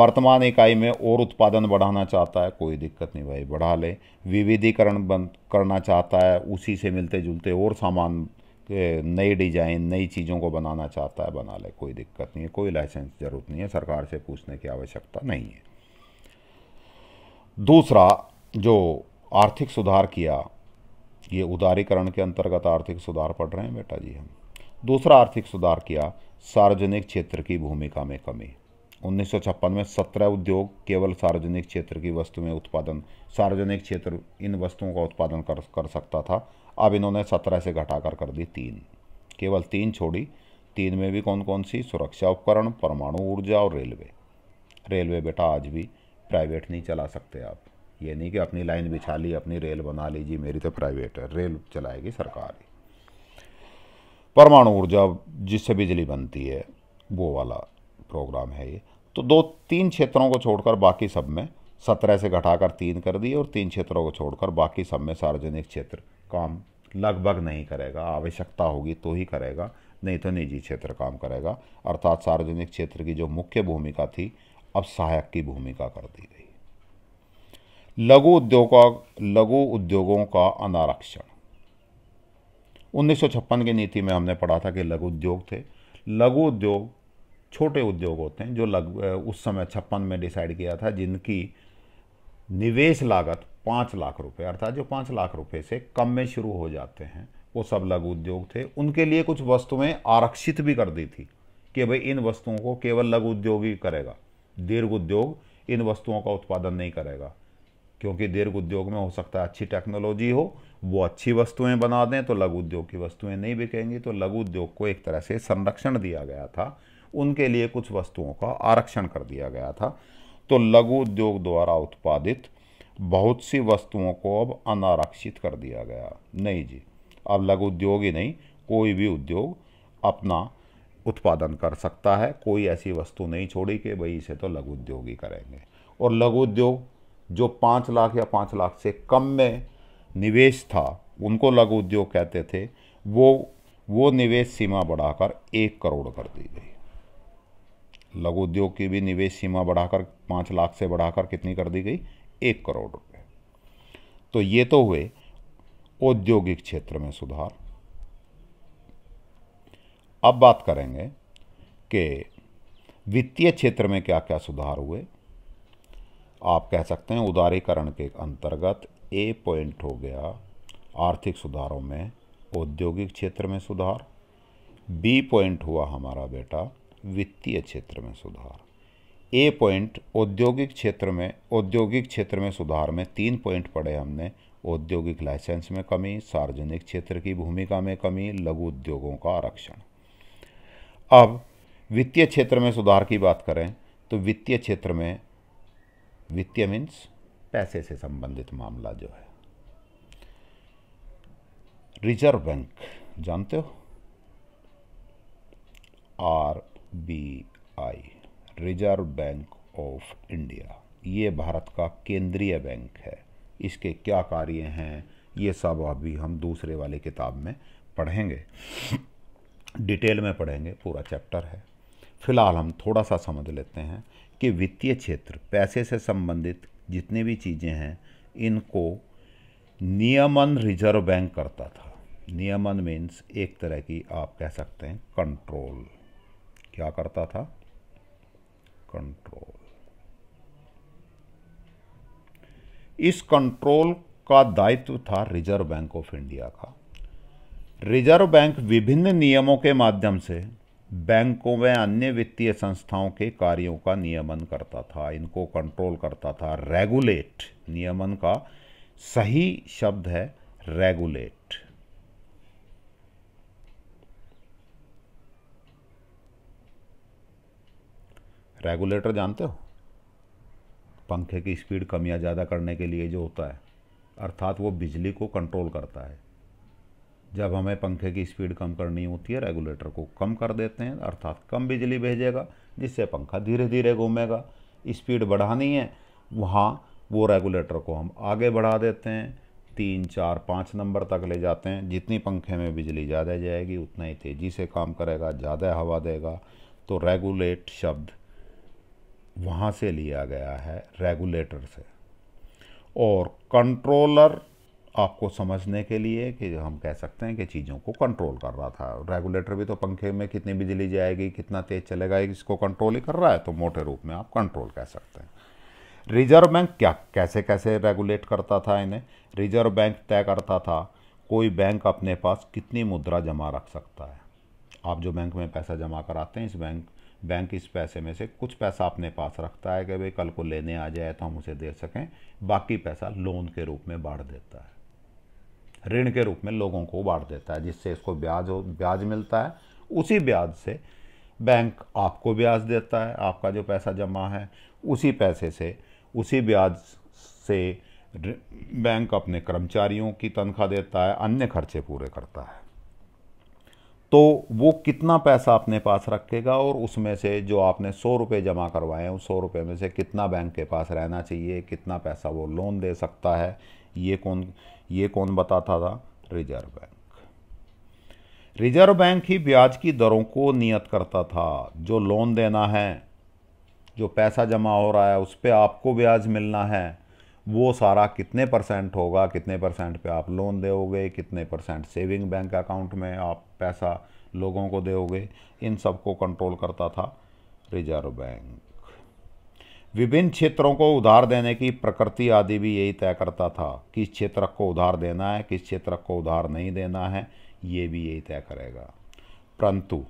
वर्तमान इकाई में और उत्पादन बढ़ाना चाहता है कोई दिक्कत नहीं भाई बढ़ा ले विविधीकरण बंद करना चाहता है उसी से मिलते जुलते और सामान नई डिजाइन नई चीज़ों को बनाना चाहता है बना ले कोई दिक्कत नहीं है कोई लाइसेंस ज़रूरत नहीं है सरकार से पूछने की आवश्यकता नहीं है दूसरा जो आर्थिक सुधार किया ये उदारीकरण के अंतर्गत आर्थिक सुधार पढ़ रहे हैं बेटा जी हम दूसरा आर्थिक सुधार किया सार्वजनिक क्षेत्र की भूमिका में कमी उन्नीस में सत्रह उद्योग केवल सार्वजनिक क्षेत्र की वस्तु में उत्पादन सार्वजनिक क्षेत्र इन वस्तुओं का उत्पादन कर कर सकता था अब इन्होंने सत्रह से घटाकर कर दी तीन केवल तीन छोड़ी तीन में भी कौन कौन सी सुरक्षा उपकरण परमाणु ऊर्जा और रेलवे रेलवे बेटा आज भी प्राइवेट नहीं चला सकते आप ये नहीं कि अपनी लाइन बिछा ली अपनी रेल बना लीजिए मेरी तो प्राइवेट है रेल चलाएगी सरकार परमाणु ऊर्जा जिससे बिजली बनती है वो वाला प्रोग्राम है ये तो दो तीन क्षेत्रों को छोड़कर बाकी सब में सत्रह से घटाकर तीन कर दिए और तीन क्षेत्रों को छोड़कर बाकी सब में सार्वजनिक क्षेत्र काम लगभग नहीं करेगा आवश्यकता होगी तो ही करेगा नहीं तो निजी क्षेत्र काम करेगा अर्थात सार्वजनिक क्षेत्र की जो मुख्य भूमिका थी अब सहायक की भूमिका कर दी गई लघु उद्योग लघु उद्योगों का अनारक्षण 1956 की नीति में हमने पढ़ा था कि लघु उद्योग थे लघु उद्योग छोटे उद्योग होते हैं जो लग उस समय छप्पन में डिसाइड किया था जिनकी निवेश लागत पाँच लाख रुपए अर्थात जो पाँच लाख रुपए से कम में शुरू हो जाते हैं वो सब लघु उद्योग थे उनके लिए कुछ वस्तुएं आरक्षित भी कर दी थी कि भाई इन वस्तुओं को केवल लघु उद्योग ही करेगा दीर्घ उद्योग इन वस्तुओं का उत्पादन नहीं करेगा क्योंकि दीर्घ उद्योग में हो सकता है अच्छी टेक्नोलॉजी हो वो अच्छी वस्तुएं बना दें तो लघु उद्योग की वस्तुएं नहीं बिकेंगी तो लघु उद्योग को एक तरह से संरक्षण दिया गया था उनके लिए कुछ वस्तुओं का आरक्षण कर दिया गया था तो लघु उद्योग द्वारा उत्पादित बहुत सी वस्तुओं को अब अनारक्षित कर दिया गया नहीं जी अब लघु उद्योग ही नहीं कोई भी उद्योग अपना उत्पादन कर सकता है कोई ऐसी वस्तु नहीं छोड़ी कि भाई इसे तो लघु उद्योग ही करेंगे और लघु उद्योग जो पाँच लाख या पाँच लाख से कम में निवेश था उनको लघु उद्योग कहते थे वो वो निवेश सीमा बढ़ाकर एक करोड़ कर दी गई लघु उद्योग की भी निवेश सीमा बढ़ाकर पाँच लाख से बढ़ाकर कितनी कर दी गई एक करोड़ रुपए तो ये तो हुए औद्योगिक क्षेत्र में सुधार अब बात करेंगे कि वित्तीय क्षेत्र में क्या क्या सुधार हुए आप कह सकते हैं उदारीकरण के अंतर्गत ए पॉइंट हो गया आर्थिक सुधारों में औद्योगिक क्षेत्र में सुधार बी पॉइंट हुआ हमारा बेटा वित्तीय क्षेत्र में सुधार ए पॉइंट औद्योगिक क्षेत्र में औद्योगिक क्षेत्र में सुधार में तीन पॉइंट पढ़े हमने औद्योगिक लाइसेंस में कमी सार्वजनिक क्षेत्र की भूमिका में कमी लघु उद्योगों का आरक्षण अब वित्तीय क्षेत्र में सुधार की बात करें तो वित्तीय क्षेत्र में वित्तीय मीन्स पैसे से संबंधित मामला जो है रिजर्व बैंक जानते हो R B I reserve bank of India ये भारत का केंद्रीय बैंक है इसके क्या कार्य हैं ये सब अभी हम दूसरे वाले किताब में पढ़ेंगे डिटेल में पढ़ेंगे पूरा चैप्टर है फिलहाल हम थोड़ा सा समझ लेते हैं कि वित्तीय क्षेत्र पैसे से संबंधित जितनी भी चीज़ें हैं इनको नियमन रिजर्व बैंक करता था नियमन मीन्स एक तरह की आप कह सकते हैं कंट्रोल क्या करता था कंट्रोल इस कंट्रोल का दायित्व था रिजर्व बैंक ऑफ इंडिया का रिजर्व बैंक विभिन्न नियमों के माध्यम से बैंकों व अन्य वित्तीय संस्थाओं के कार्यों का नियमन करता था इनको कंट्रोल करता था रेगुलेट नियमन का सही शब्द है रेगुलेट रेगुलेटर जानते हो पंखे की स्पीड कम या ज़्यादा करने के लिए जो होता है अर्थात वो बिजली को कंट्रोल करता है जब हमें पंखे की स्पीड कम करनी होती है रेगुलेटर को कम कर देते हैं अर्थात कम बिजली भेजेगा जिससे पंखा धीरे धीरे घूमेगा स्पीड बढ़ानी है वहाँ वो रेगुलेटर को हम आगे बढ़ा देते हैं तीन चार पाँच नंबर तक ले जाते हैं जितनी पंखे में बिजली ज़्यादा जाएगी उतना ही तेज़ी से काम करेगा ज़्यादा हवा देगा तो रेगुलेट शब्द वहाँ से लिया गया है रेगुलेटर से और कंट्रोलर आपको समझने के लिए कि हम कह सकते हैं कि चीज़ों को कंट्रोल कर रहा था रेगुलेटर भी तो पंखे में कितनी बिजली जाएगी कितना तेज़ चलेगा इसको कंट्रोल ही कर रहा है तो मोटे रूप में आप कंट्रोल कह सकते हैं रिजर्व बैंक क्या कैसे कैसे रेगुलेट करता था इन्हें रिजर्व बैंक तय करता था कोई बैंक अपने पास कितनी मुद्रा जमा रख सकता है आप जो बैंक में पैसा जमा कराते हैं इस बैंक बैंक इस पैसे में से कुछ पैसा अपने पास रखता है कि भाई कल को लेने आ जाए तो हम उसे दे सकें बाकी पैसा लोन के रूप में बांट देता है ऋण के रूप में लोगों को बांट देता है जिससे इसको ब्याज ब्याज मिलता है उसी ब्याज से बैंक आपको ब्याज देता है आपका जो पैसा जमा है उसी पैसे से उसी ब्याज से बैंक अपने कर्मचारियों की तनख्वाह देता है अन्य खर्चे पूरे करता है तो वो कितना पैसा अपने पास रखेगा और उसमें से जो आपने सौ रुपये जमा करवाए हैं उस सौ रुपये में से कितना बैंक के पास रहना चाहिए कितना पैसा वो लोन दे सकता है ये कौन ये कौन बताता था रिजर्व बैंक रिजर्व बैंक ही ब्याज की दरों को नियत करता था जो लोन देना है जो पैसा जमा हो रहा है उस पर आपको ब्याज मिलना है वो सारा कितने परसेंट होगा कितने परसेंट पे आप लोन दोगे कितने परसेंट सेविंग बैंक अकाउंट में आप पैसा लोगों को दोगे इन सब को कंट्रोल करता था रिजर्व बैंक विभिन्न क्षेत्रों को उधार देने की प्रकृति आदि भी यही तय करता था किस क्षेत्र को उधार देना है किस क्षेत्र को उधार नहीं देना है ये भी यही तय करेगा परंतु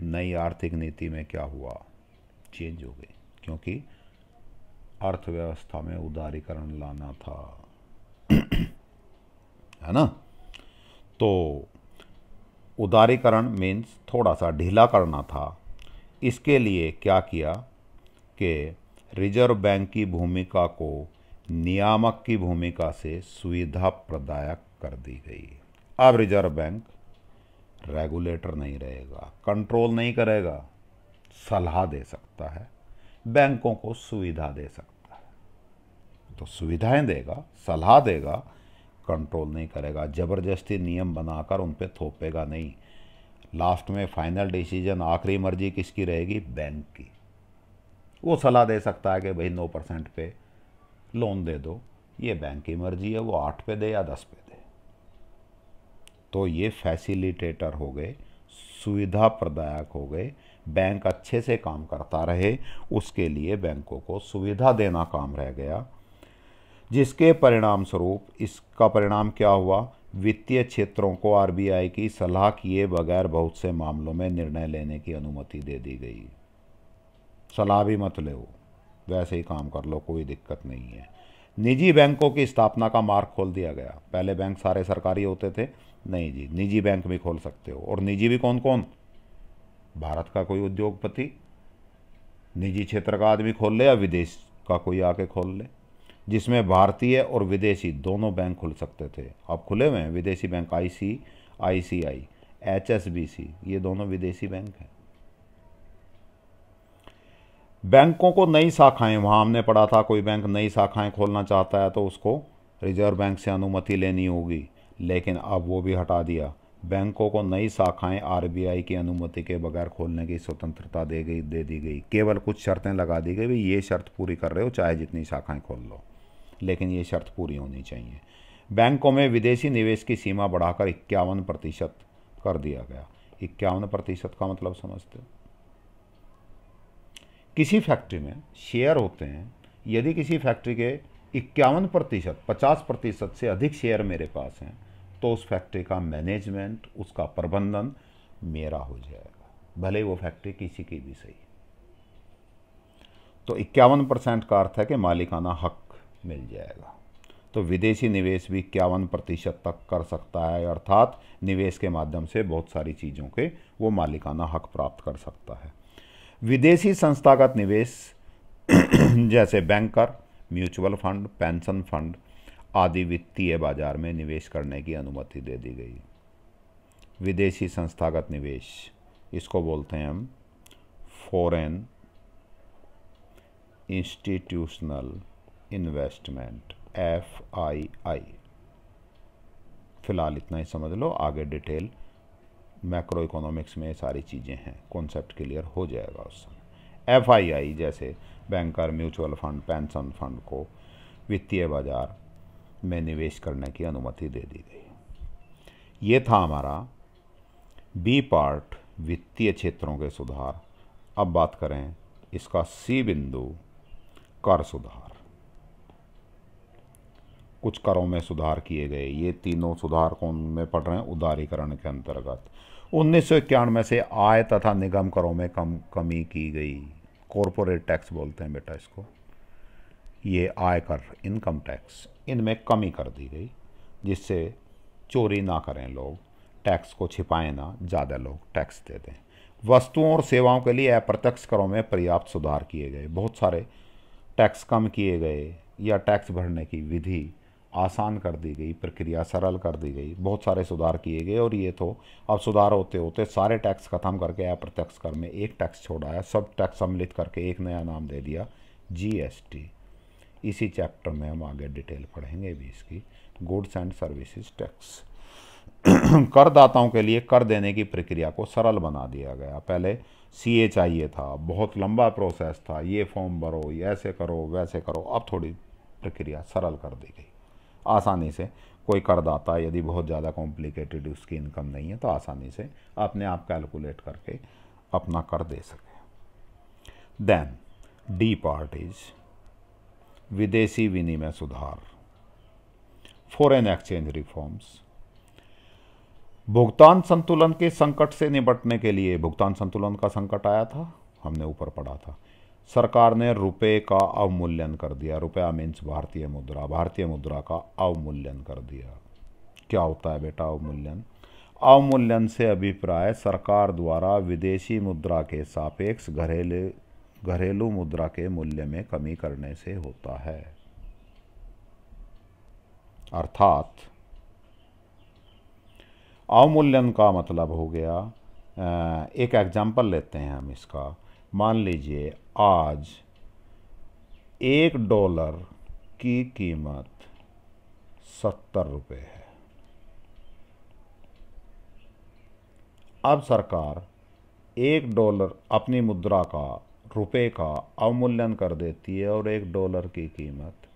नई आर्थिक नीति में क्या हुआ चेंज हो गई क्योंकि अर्थव्यवस्था में उदारीकरण लाना था है ना तो उदारीकरण मीन्स थोड़ा सा ढीला करना था इसके लिए क्या किया कि रिजर्व बैंक की भूमिका को नियामक की भूमिका से सुविधा प्रदायक कर दी गई अब रिजर्व बैंक रेगुलेटर नहीं रहेगा कंट्रोल नहीं करेगा सलाह दे सकता है बैंकों को सुविधा दे सकता है तो सुविधाएं देगा सलाह देगा कंट्रोल नहीं करेगा ज़बरदस्ती नियम बनाकर उन पर थोपेगा नहीं लास्ट में फाइनल डिसीजन आखिरी मर्जी किसकी रहेगी बैंक की वो सलाह दे सकता है कि भाई नौ परसेंट पे लोन दे दो ये बैंक की मर्जी है वो आठ पे दे या दस पे दे तो ये फैसिलिटेटर हो गए सुविधा प्रदायक हो गए बैंक अच्छे से काम करता रहे उसके लिए बैंकों को सुविधा देना काम रह गया जिसके परिणाम स्वरूप इसका परिणाम क्या हुआ वित्तीय क्षेत्रों को आर की सलाह किए बगैर बहुत से मामलों में निर्णय लेने की अनुमति दे दी गई सलाह भी मत ले वैसे ही काम कर लो कोई दिक्कत नहीं है निजी बैंकों की स्थापना का मार्ग खोल दिया गया पहले बैंक सारे सरकारी होते थे नहीं जी निजी बैंक भी खोल सकते हो और निजी भी कौन कौन भारत का कोई उद्योगपति निजी क्षेत्र का आदमी खोल ले या विदेश का कोई आके खोल ले जिसमें भारतीय और विदेशी दोनों बैंक खुल सकते थे अब खुले हुए हैं विदेशी bank I C I C I H S B C ये दोनों विदेशी बैंक हैं बैंकों को नई शाखाएं वहां हमने पढ़ा था कोई बैंक नई शाखाएं खोलना चाहता है तो उसको रिजर्व बैंक से अनुमति लेनी होगी लेकिन अब वो भी हटा दिया बैंकों को नई शाखाएं आरबीआई की अनुमति के बगैर खोलने की स्वतंत्रता दे गई दे दी गई केवल कुछ शर्तें लगा दी गई भाई ये शर्त पूरी कर रहे हो चाहे जितनी शाखाएं खोल लो लेकिन ये शर्त पूरी होनी चाहिए बैंकों में विदेशी निवेश की सीमा बढ़ाकर इक्यावन प्रतिशत कर दिया गया इक्यावन प्रतिशत का मतलब समझते हो किसी फैक्ट्री में शेयर होते हैं यदि किसी फैक्ट्री के इक्यावन प्रतिशत पचास प्रतिशत से अधिक शेयर मेरे पास हैं तो उस फैक्ट्री का मैनेजमेंट उसका प्रबंधन मेरा हो जाएगा भले वो फैक्ट्री किसी की भी सही तो इक्यावन परसेंट का अर्थ है कि मालिकाना हक मिल जाएगा तो विदेशी निवेश भी इक्यावन प्रतिशत तक कर सकता है अर्थात निवेश के माध्यम से बहुत सारी चीज़ों के वो मालिकाना हक प्राप्त कर सकता है विदेशी संस्थागत निवेश जैसे banker mutual fund pension fund आदि वित्तीय बाजार में निवेश करने की अनुमति दे दी गई विदेशी संस्थागत निवेश इसको बोलते हैं हम foreign institutional investment F I I फिलहाल इतना ही समझ लो आगे डिटेल मैक्रो इकोनॉमिक्स में सारी चीज़ें हैं कॉन्सेप्ट क्लियर हो जाएगा उस समय एफ आई आई जैसे banker mutual fund pension fund को वित्तीय बाजार में निवेश करने की अनुमति दे दी गई ये था हमारा बी पार्ट वित्तीय क्षेत्रों के सुधार अब बात करें इसका सी बिंदु कर सुधार कुछ करों में सुधार किए गए ये तीनों सुधार कौन में पड़ रहे हैं उदारीकरण के अंतर्गत उन्नीस से आय तथा निगम करों में कम कमी की गई कॉरपोरेट टैक्स बोलते हैं बेटा इसको ये आयकर इनकम टैक्स इनमें कमी कर दी गई जिससे चोरी ना करें लोग टैक्स को छिपाएं ना ज़्यादा लोग टैक्स दे दें वस्तुओं और सेवाओं के लिए अप्रत्यक्ष करों में पर्याप्त सुधार किए गए बहुत सारे टैक्स कम किए गए या टैक्स भरने की विधि आसान कर दी गई प्रक्रिया सरल कर दी गई बहुत सारे सुधार किए गए और ये तो अब सुधार होते होते सारे टैक्स खत्म करके अप्रत्यक्ष कर में एक टैक्स छोड़ाया सब टैक्स सम्मिलित करके एक नया नाम दे दिया जीएसटी इसी चैप्टर में हम आगे डिटेल पढ़ेंगे भी इसकी गुड्स एंड सर्विसेज टैक्स करदाताओं के लिए कर देने की प्रक्रिया को सरल बना दिया गया पहले सी ए चाहिए था बहुत लंबा प्रोसेस था ये फॉर्म भरो ये ऐसे करो वैसे करो अब थोड़ी प्रक्रिया सरल कर दी गई आसानी से कोई करदाता यदि बहुत ज़्यादा कॉम्प्लिकेटेड उसकी इनकम नहीं है तो आसानी से अपने आप कैलकुलेट करके अपना कर दे सके देन डी पार्ट इज़ विदेशी विनिमय सुधार फॉरेन एक्सचेंज रिफॉर्म्स भुगतान संतुलन के संकट से निपटने के लिए भुगतान संतुलन का संकट आया था हमने ऊपर पढ़ा था सरकार ने रुपए का अवमूल्यन कर दिया रुपया मीन्स भारतीय मुद्रा भारतीय मुद्रा का अवमूल्यन कर दिया क्या होता है बेटा अवमूल्यन अवमूल्यन से अभिप्राय सरकार द्वारा विदेशी मुद्रा के सापेक्ष घरेलू घरेलू मुद्रा के मूल्य में कमी करने से होता है अर्थात अवमूल्यन का मतलब हो गया एक एग्जाम्पल लेते हैं हम इसका मान लीजिए आज एक डॉलर की कीमत सत्तर रुपये है अब सरकार एक डॉलर अपनी मुद्रा का रुपए का अवमूल्यन कर देती है और एक डॉलर की कीमत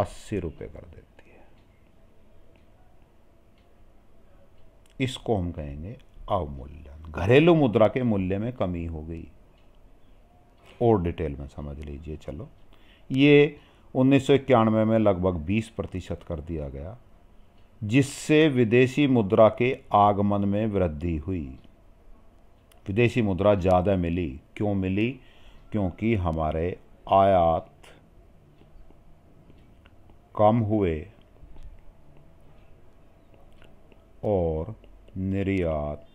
अस्सी रुपये कर देती है इसको हम कहेंगे अवमूल्यन घरेलू मुद्रा के मूल्य में कमी हो गई और डिटेल में समझ लीजिए चलो ये उन्नीस में लगभग 20 प्रतिशत कर दिया गया जिससे विदेशी मुद्रा के आगमन में वृद्धि हुई विदेशी मुद्रा ज़्यादा मिली क्यों मिली क्योंकि हमारे आयात कम हुए और निर्यात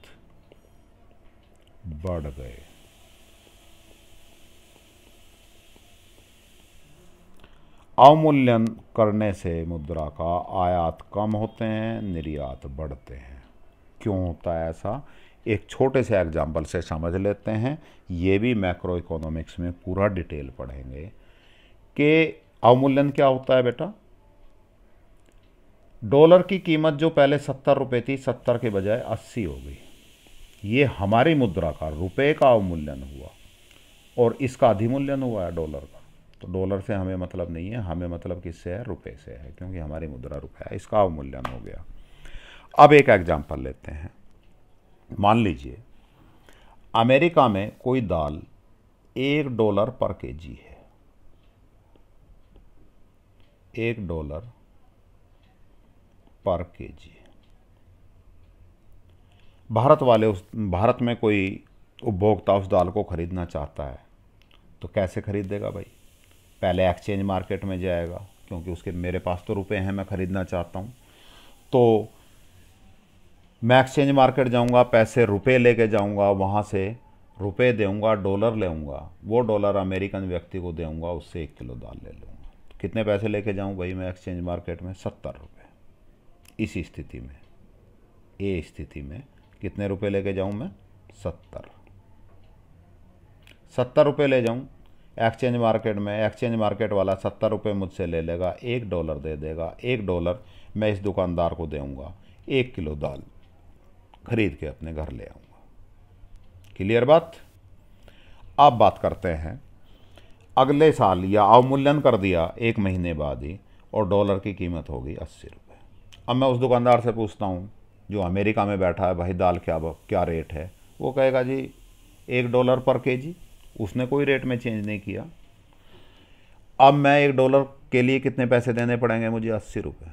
बढ़ गए अवमूल्यन करने से मुद्रा का आयात कम होते हैं निर्यात बढ़ते हैं क्यों होता है ऐसा एक छोटे से एग्जाम्पल से समझ लेते हैं ये भी मैक्रो इकोनॉमिक्स में पूरा डिटेल पढ़ेंगे कि अवमूल्यन क्या होता है बेटा डॉलर की कीमत जो पहले सत्तर रुपये थी सत्तर के बजाय अस्सी हो गई ये हमारी मुद्रा का रुपए का अवमूल्यन हुआ और इसका अधिमूल्यन हुआ है डॉलर का तो डॉलर से हमें मतलब नहीं है हमें मतलब किससे है रुपए से है क्योंकि हमारी मुद्रा रुपया है इसका अवमूल्यन हो गया अब एक एग्जाम्पल लेते हैं मान लीजिए अमेरिका में कोई दाल एक डॉलर पर केजी है एक डॉलर पर केजी भारत वाले उस भारत में कोई उपभोक्ता उस दाल को खरीदना चाहता है तो कैसे खरीदेगा भाई पहले एक्सचेंज मार्केट में जाएगा क्योंकि उसके मेरे पास तो रुपए हैं मैं ख़रीदना चाहता हूँ तो मैं एक्सचेंज मार्केट जाऊंगा पैसे रुपए लेके जाऊंगा वहाँ से रुपए देऊंगा डॉलर लेऊंगा वो डॉलर अमेरिकन व्यक्ति को देऊंगा उससे एक किलो दाल ले लूँगा तो कितने पैसे लेके जाऊं भाई मैं एक्सचेंज मार्केट में सत्तर रुपये इस स्थिति में ये स्थिति में कितने रुपए लेके जाऊँ मैं सत्तर सत्तर रुपये ले जाऊँ एक्सचेंज मार्केट में एक्सचेंज मार्केट वाला सत्तर रुपये मुझसे ले लेगा एक डॉलर दे देगा एक डॉलर मैं इस दुकानदार को दूँगा एक किलो दाल खरीद के अपने घर ले आऊँगा क्लियर बात आप बात करते हैं अगले साल या अवमूल्यन कर दिया एक महीने बाद ही और डॉलर की कीमत होगी अस्सी रुपये अब मैं उस दुकानदार से पूछता हूँ जो अमेरिका में बैठा है भाई दाल क्या क्या रेट है वो कहेगा जी एक डॉलर पर के जी उसने कोई रेट में चेंज नहीं किया अब मैं एक डॉलर के लिए कितने पैसे देने पड़ेंगे मुझे अस्सी रुपये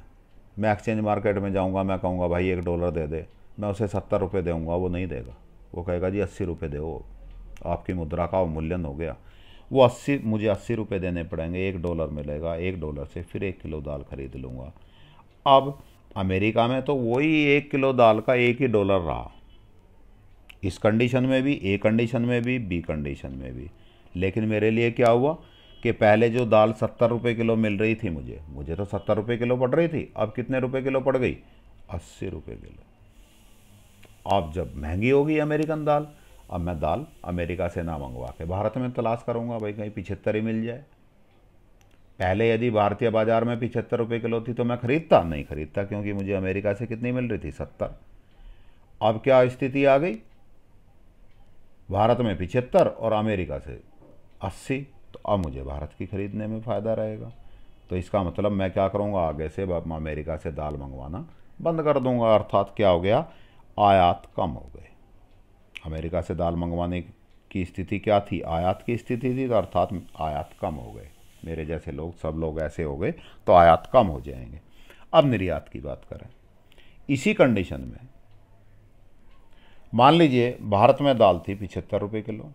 मैं एक्सचेंज मार्केट में जाऊँगा मैं कहूँगा भाई एक डॉलर दे दे मैं उसे सत्तर रुपये दूँगा वो नहीं देगा वो कहेगा जी अस्सी रुपये दो आपकी मुद्रा का अवमूल्यन हो गया वो अस्सी मुझे अस्सी रुपये देने पड़ेंगे एक डॉलर मिलेगा एक डॉलर से फिर एक किलो दाल खरीद लूँगा अब अमेरिका में तो वही एक किलो दाल का एक ही डॉलर रहा इस कंडीशन में भी ए कंडीशन में भी बी कंडीशन में भी लेकिन मेरे लिए क्या हुआ कि पहले जो दाल सत्तर रुपये किलो मिल रही थी मुझे मुझे तो सत्तर रुपये किलो पड़ रही थी अब कितने रुपये किलो पड़ गई अस्सी रुपये किलो अब जब महंगी होगी अमेरिकन दाल अब मैं दाल अमेरिका से ना मंगवा के भारत में तलाश करूँगा भाई कहीं पिछहत्तर ही मिल जाए पहले यदि भारतीय बाज़ार में पिछहत्तर रुपये किलो थी तो मैं ख़रीदता नहीं ख़रीदता क्योंकि मुझे अमेरिका से कितनी मिल रही थी सत्तर अब क्या स्थिति आ गई भारत में पिछहत्तर और अमेरिका से अस्सी तो अब मुझे भारत की ख़रीदने में फ़ायदा रहेगा तो इसका मतलब मैं क्या करूँगा आगे से अमेरिका से दाल मंगवाना बंद कर दूंगा अर्थात क्या हो गया आयात कम हो गए अमेरिका से दाल मंगवाने की स्थिति क्या थी आयात की स्थिति थी तो अर्थात आयात कम हो गए मेरे जैसे लोग सब लोग ऐसे हो गए तो आयात कम हो जाएंगे अब निर्यात की बात करें इसी कंडीशन में मान लीजिए भारत में दाल थी पिछहत्तर रुपये किलो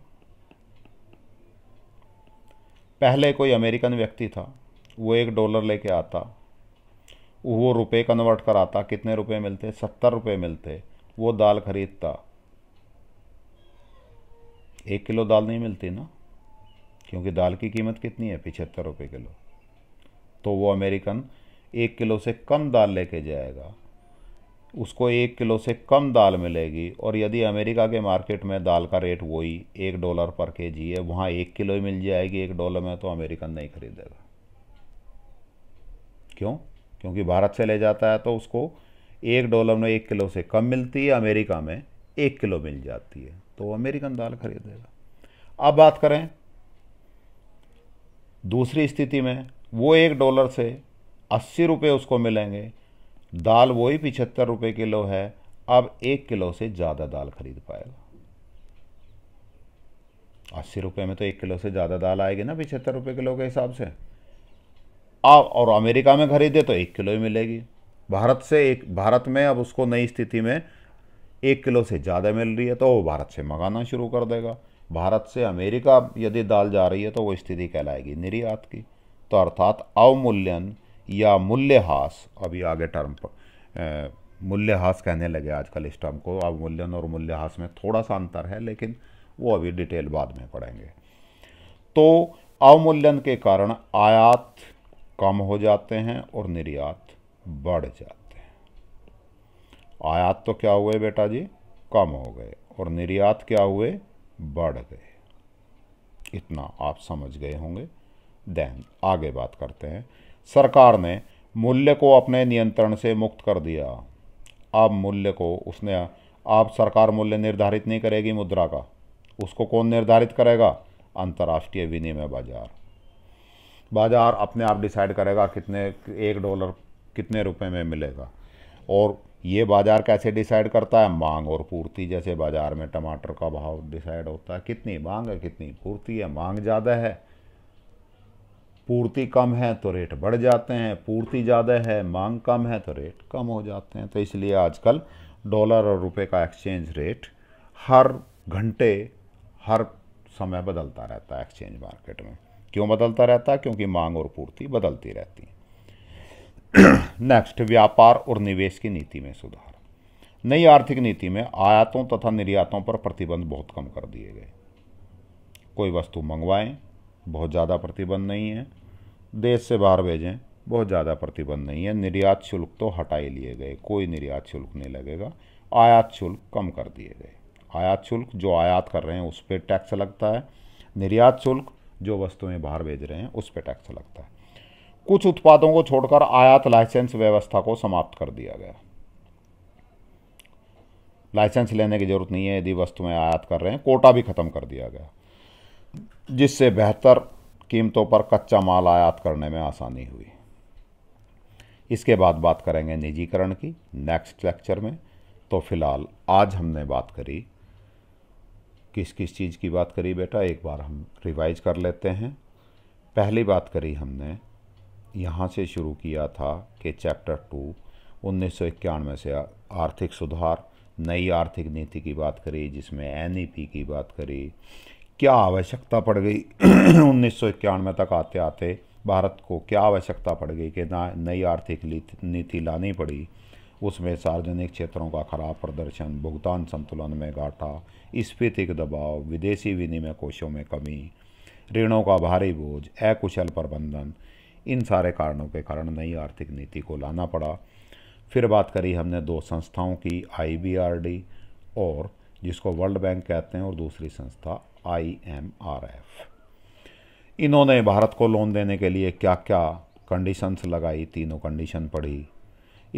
पहले कोई अमेरिकन व्यक्ति था वो एक डॉलर लेके आता वो रुपए कन्वर्ट कराता कितने रुपए मिलते सत्तर रुपए मिलते वो दाल खरीदता एक किलो दाल नहीं मिलती ना क्योंकि दाल की कीमत कितनी है पिछहत्तर रुपये किलो तो वो अमेरिकन एक किलो से कम दाल लेके जाएगा उसको एक किलो से कम दाल मिलेगी और यदि अमेरिका के मार्केट में दाल का रेट वही एक डॉलर पर के जी है वहाँ एक किलो ही मिल जाएगी एक डॉलर में तो अमेरिकन नहीं खरीदेगा क्यों क्योंकि भारत से ले जाता है तो उसको एक डॉलर में एक किलो से कम मिलती है अमेरिका में एक किलो मिल जाती है तो वो अमेरिकन दाल खरीदेगा अब बात करें दूसरी स्थिति में वो एक डॉलर से अस्सी रुपये उसको मिलेंगे दाल वही पिछहत्तर रुपये किलो है अब एक किलो से ज़्यादा दाल खरीद पाएगा अस्सी रुपये में तो एक किलो से ज़्यादा दाल आएगी ना पिछहत्तर रुपये किलो के हिसाब से अब और अमेरिका में खरीदे तो एक किलो ही मिलेगी भारत से एक भारत में अब उसको नई स्थिति में एक किलो से ज़्यादा मिल रही है तो वो भारत से मंगाना शुरू कर देगा भारत से अमेरिका यदि दाल जा रही है तो वो स्थिति कहलाएगी निर्यात की तो अर्थात अवमूल्यन या मूल्यह्रास अभी आगे टर्म पर मूल्यह्रास कहने लगे आजकल इस टर्म को अवमूल्यन और मूल्यह्रास में थोड़ा सा अंतर है लेकिन वो अभी डिटेल बाद में पढ़ेंगे तो अवमूल्यन के कारण आयात कम हो जाते हैं और निर्यात बढ़ जाते हैं आयात तो क्या हुए बेटा जी कम हो गए और निर्यात क्या हुए बढ़ गए इतना आप समझ गए होंगे देन आगे बात करते हैं सरकार ने मूल्य को अपने नियंत्रण से मुक्त कर दिया अब मूल्य को उसने अब सरकार मूल्य निर्धारित नहीं करेगी मुद्रा का उसको कौन निर्धारित करेगा अंतर्राष्ट्रीय विनिमय बाजार बाजार अपने आप डिसाइड करेगा कितने एक डॉलर कितने रुपए में मिलेगा और ये बाज़ार कैसे डिसाइड करता है मांग और पूर्ति जैसे बाज़ार में टमाटर का भाव डिसाइड होता है कितनी मांग है कितनी पूर्ति है मांग ज़्यादा है पूर्ति कम है तो रेट बढ़ जाते हैं पूर्ति ज़्यादा है मांग कम है तो रेट कम हो जाते हैं तो इसलिए आजकल डॉलर और रुपए का एक्सचेंज रेट हर घंटे हर समय बदलता रहता है एक्सचेंज मार्केट में क्यों बदलता रहता है क्योंकि मांग और पूर्ति बदलती रहती है नेक्स्ट व्यापार और निवेश की नीति में सुधार नई आर्थिक नीति में आयातों तथा निर्यातों पर प्रतिबंध बहुत कम कर दिए गए कोई वस्तु मंगवाएं बहुत ज़्यादा प्रतिबंध नहीं है देश से बाहर भेजें बहुत ज़्यादा प्रतिबंध नहीं है निर्यात शुल्क तो हटाए लिए गए कोई निर्यात शुल्क नहीं लगेगा आयात शुल्क कम कर दिए गए आयात शुल्क जो आयात कर रहे हैं उस पर टैक्स लगता है निर्यात शुल्क जो वस्तुएं बाहर भेज रहे हैं उस पर टैक्स लगता है कुछ उत्पादों को छोड़कर आयात लाइसेंस व्यवस्था को समाप्त कर दिया गया लाइसेंस लेने की जरूरत नहीं है यदि वस्तुएं आयात कर रहे हैं कोटा भी खत्म कर दिया गया जिससे बेहतर कीमतों पर कच्चा माल आयात करने में आसानी हुई इसके बाद बात करेंगे निजीकरण की नेक्स्ट लेक्चर में तो फिलहाल आज हमने बात करी किस किस चीज़ की बात करी बेटा एक बार हम रिवाइज कर लेते हैं पहली बात करी हमने यहाँ से शुरू किया था कि चैप्टर टू उन्नीस से आर्थिक सुधार नई आर्थिक नीति की बात करी जिसमें एन e की बात करी क्या आवश्यकता पड़ गई उन्नीस तक आते आते भारत को क्या आवश्यकता पड़ गई कि ना नई आर्थिक नीति लानी पड़ी उसमें सार्वजनिक क्षेत्रों का खराब प्रदर्शन भुगतान संतुलन में घाटा स्फीतिक दबाव विदेशी विनिमय कोषों में कमी ऋणों का भारी बोझ अकुशल प्रबंधन इन सारे कारणों के कारण नई आर्थिक नीति को लाना पड़ा फिर बात करी हमने दो संस्थाओं की आई और जिसको वर्ल्ड बैंक कहते हैं और दूसरी संस्था आई इन्होंने भारत को लोन देने के लिए क्या क्या कंडीशंस लगाई तीनों कंडीशन पढ़ी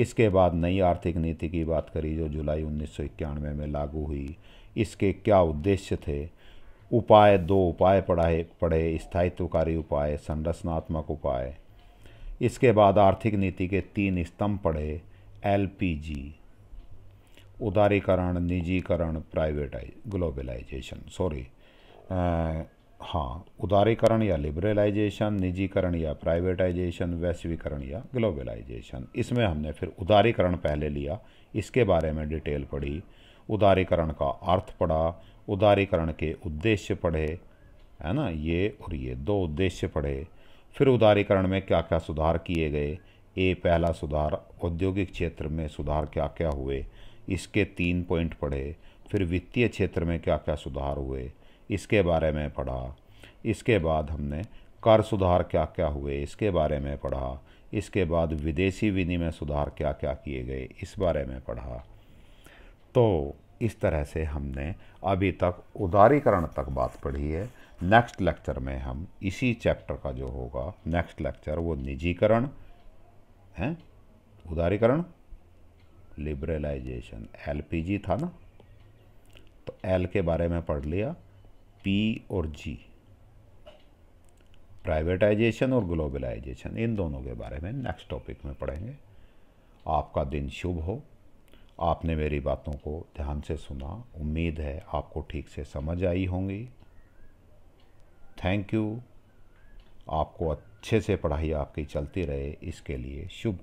इसके बाद नई आर्थिक नीति की बात करी जो जुलाई उन्नीस में लागू हुई इसके क्या उद्देश्य थे उपाय दो उपाय पढ़ाए पढ़े स्थायित्वकारी उपाय संरचनात्मक उपाय इसके बाद आर्थिक नीति के तीन स्तंभ पढ़े जी उदारीकरण निजीकरण प्राइवेटाइज ग्लोबलाइजेशन सॉरी हाँ उदारीकरण या लिबरलाइजेशन निजीकरण या प्राइवेटाइजेशन वैश्वीकरण या ग्लोबलाइजेशन इसमें हमने फिर उदारीकरण पहले लिया इसके बारे में डिटेल पढ़ी उदारीकरण का अर्थ पढ़ा उदारीकरण के उद्देश्य पढ़े है ना ये और ये दो उद्देश्य पढ़े फिर उदारीकरण में क्या क्या सुधार किए गए ए पहला सुधार औद्योगिक क्षेत्र में सुधार क्या क्या हुए इसके तीन पॉइंट पढ़े फिर वित्तीय क्षेत्र में क्या क्या सुधार हुए इसके बारे में पढ़ा इसके बाद हमने कर सुधार क्या क्या हुए इसके बारे में पढ़ा इसके बाद विदेशी विनिमय सुधार क्या क्या किए गए इस बारे में पढ़ा तो इस तरह से हमने अभी तक उदारीकरण तक बात पढ़ी है नेक्स्ट लेक्चर में हम इसी चैप्टर का जो होगा नेक्स्ट लेक्चर वो निजीकरण हैं उदारीकरण लिबरलाइजेशन एलपीजी था ना तो एल के बारे में पढ़ लिया पी और जी प्राइवेटाइजेशन और ग्लोबलाइजेशन इन दोनों के बारे में नेक्स्ट टॉपिक में पढ़ेंगे आपका दिन शुभ हो आपने मेरी बातों को ध्यान से सुना उम्मीद है आपको ठीक से समझ आई होंगी थैंक यू आपको अच्छे से पढ़ाई आपकी चलती रहे इसके लिए शुभ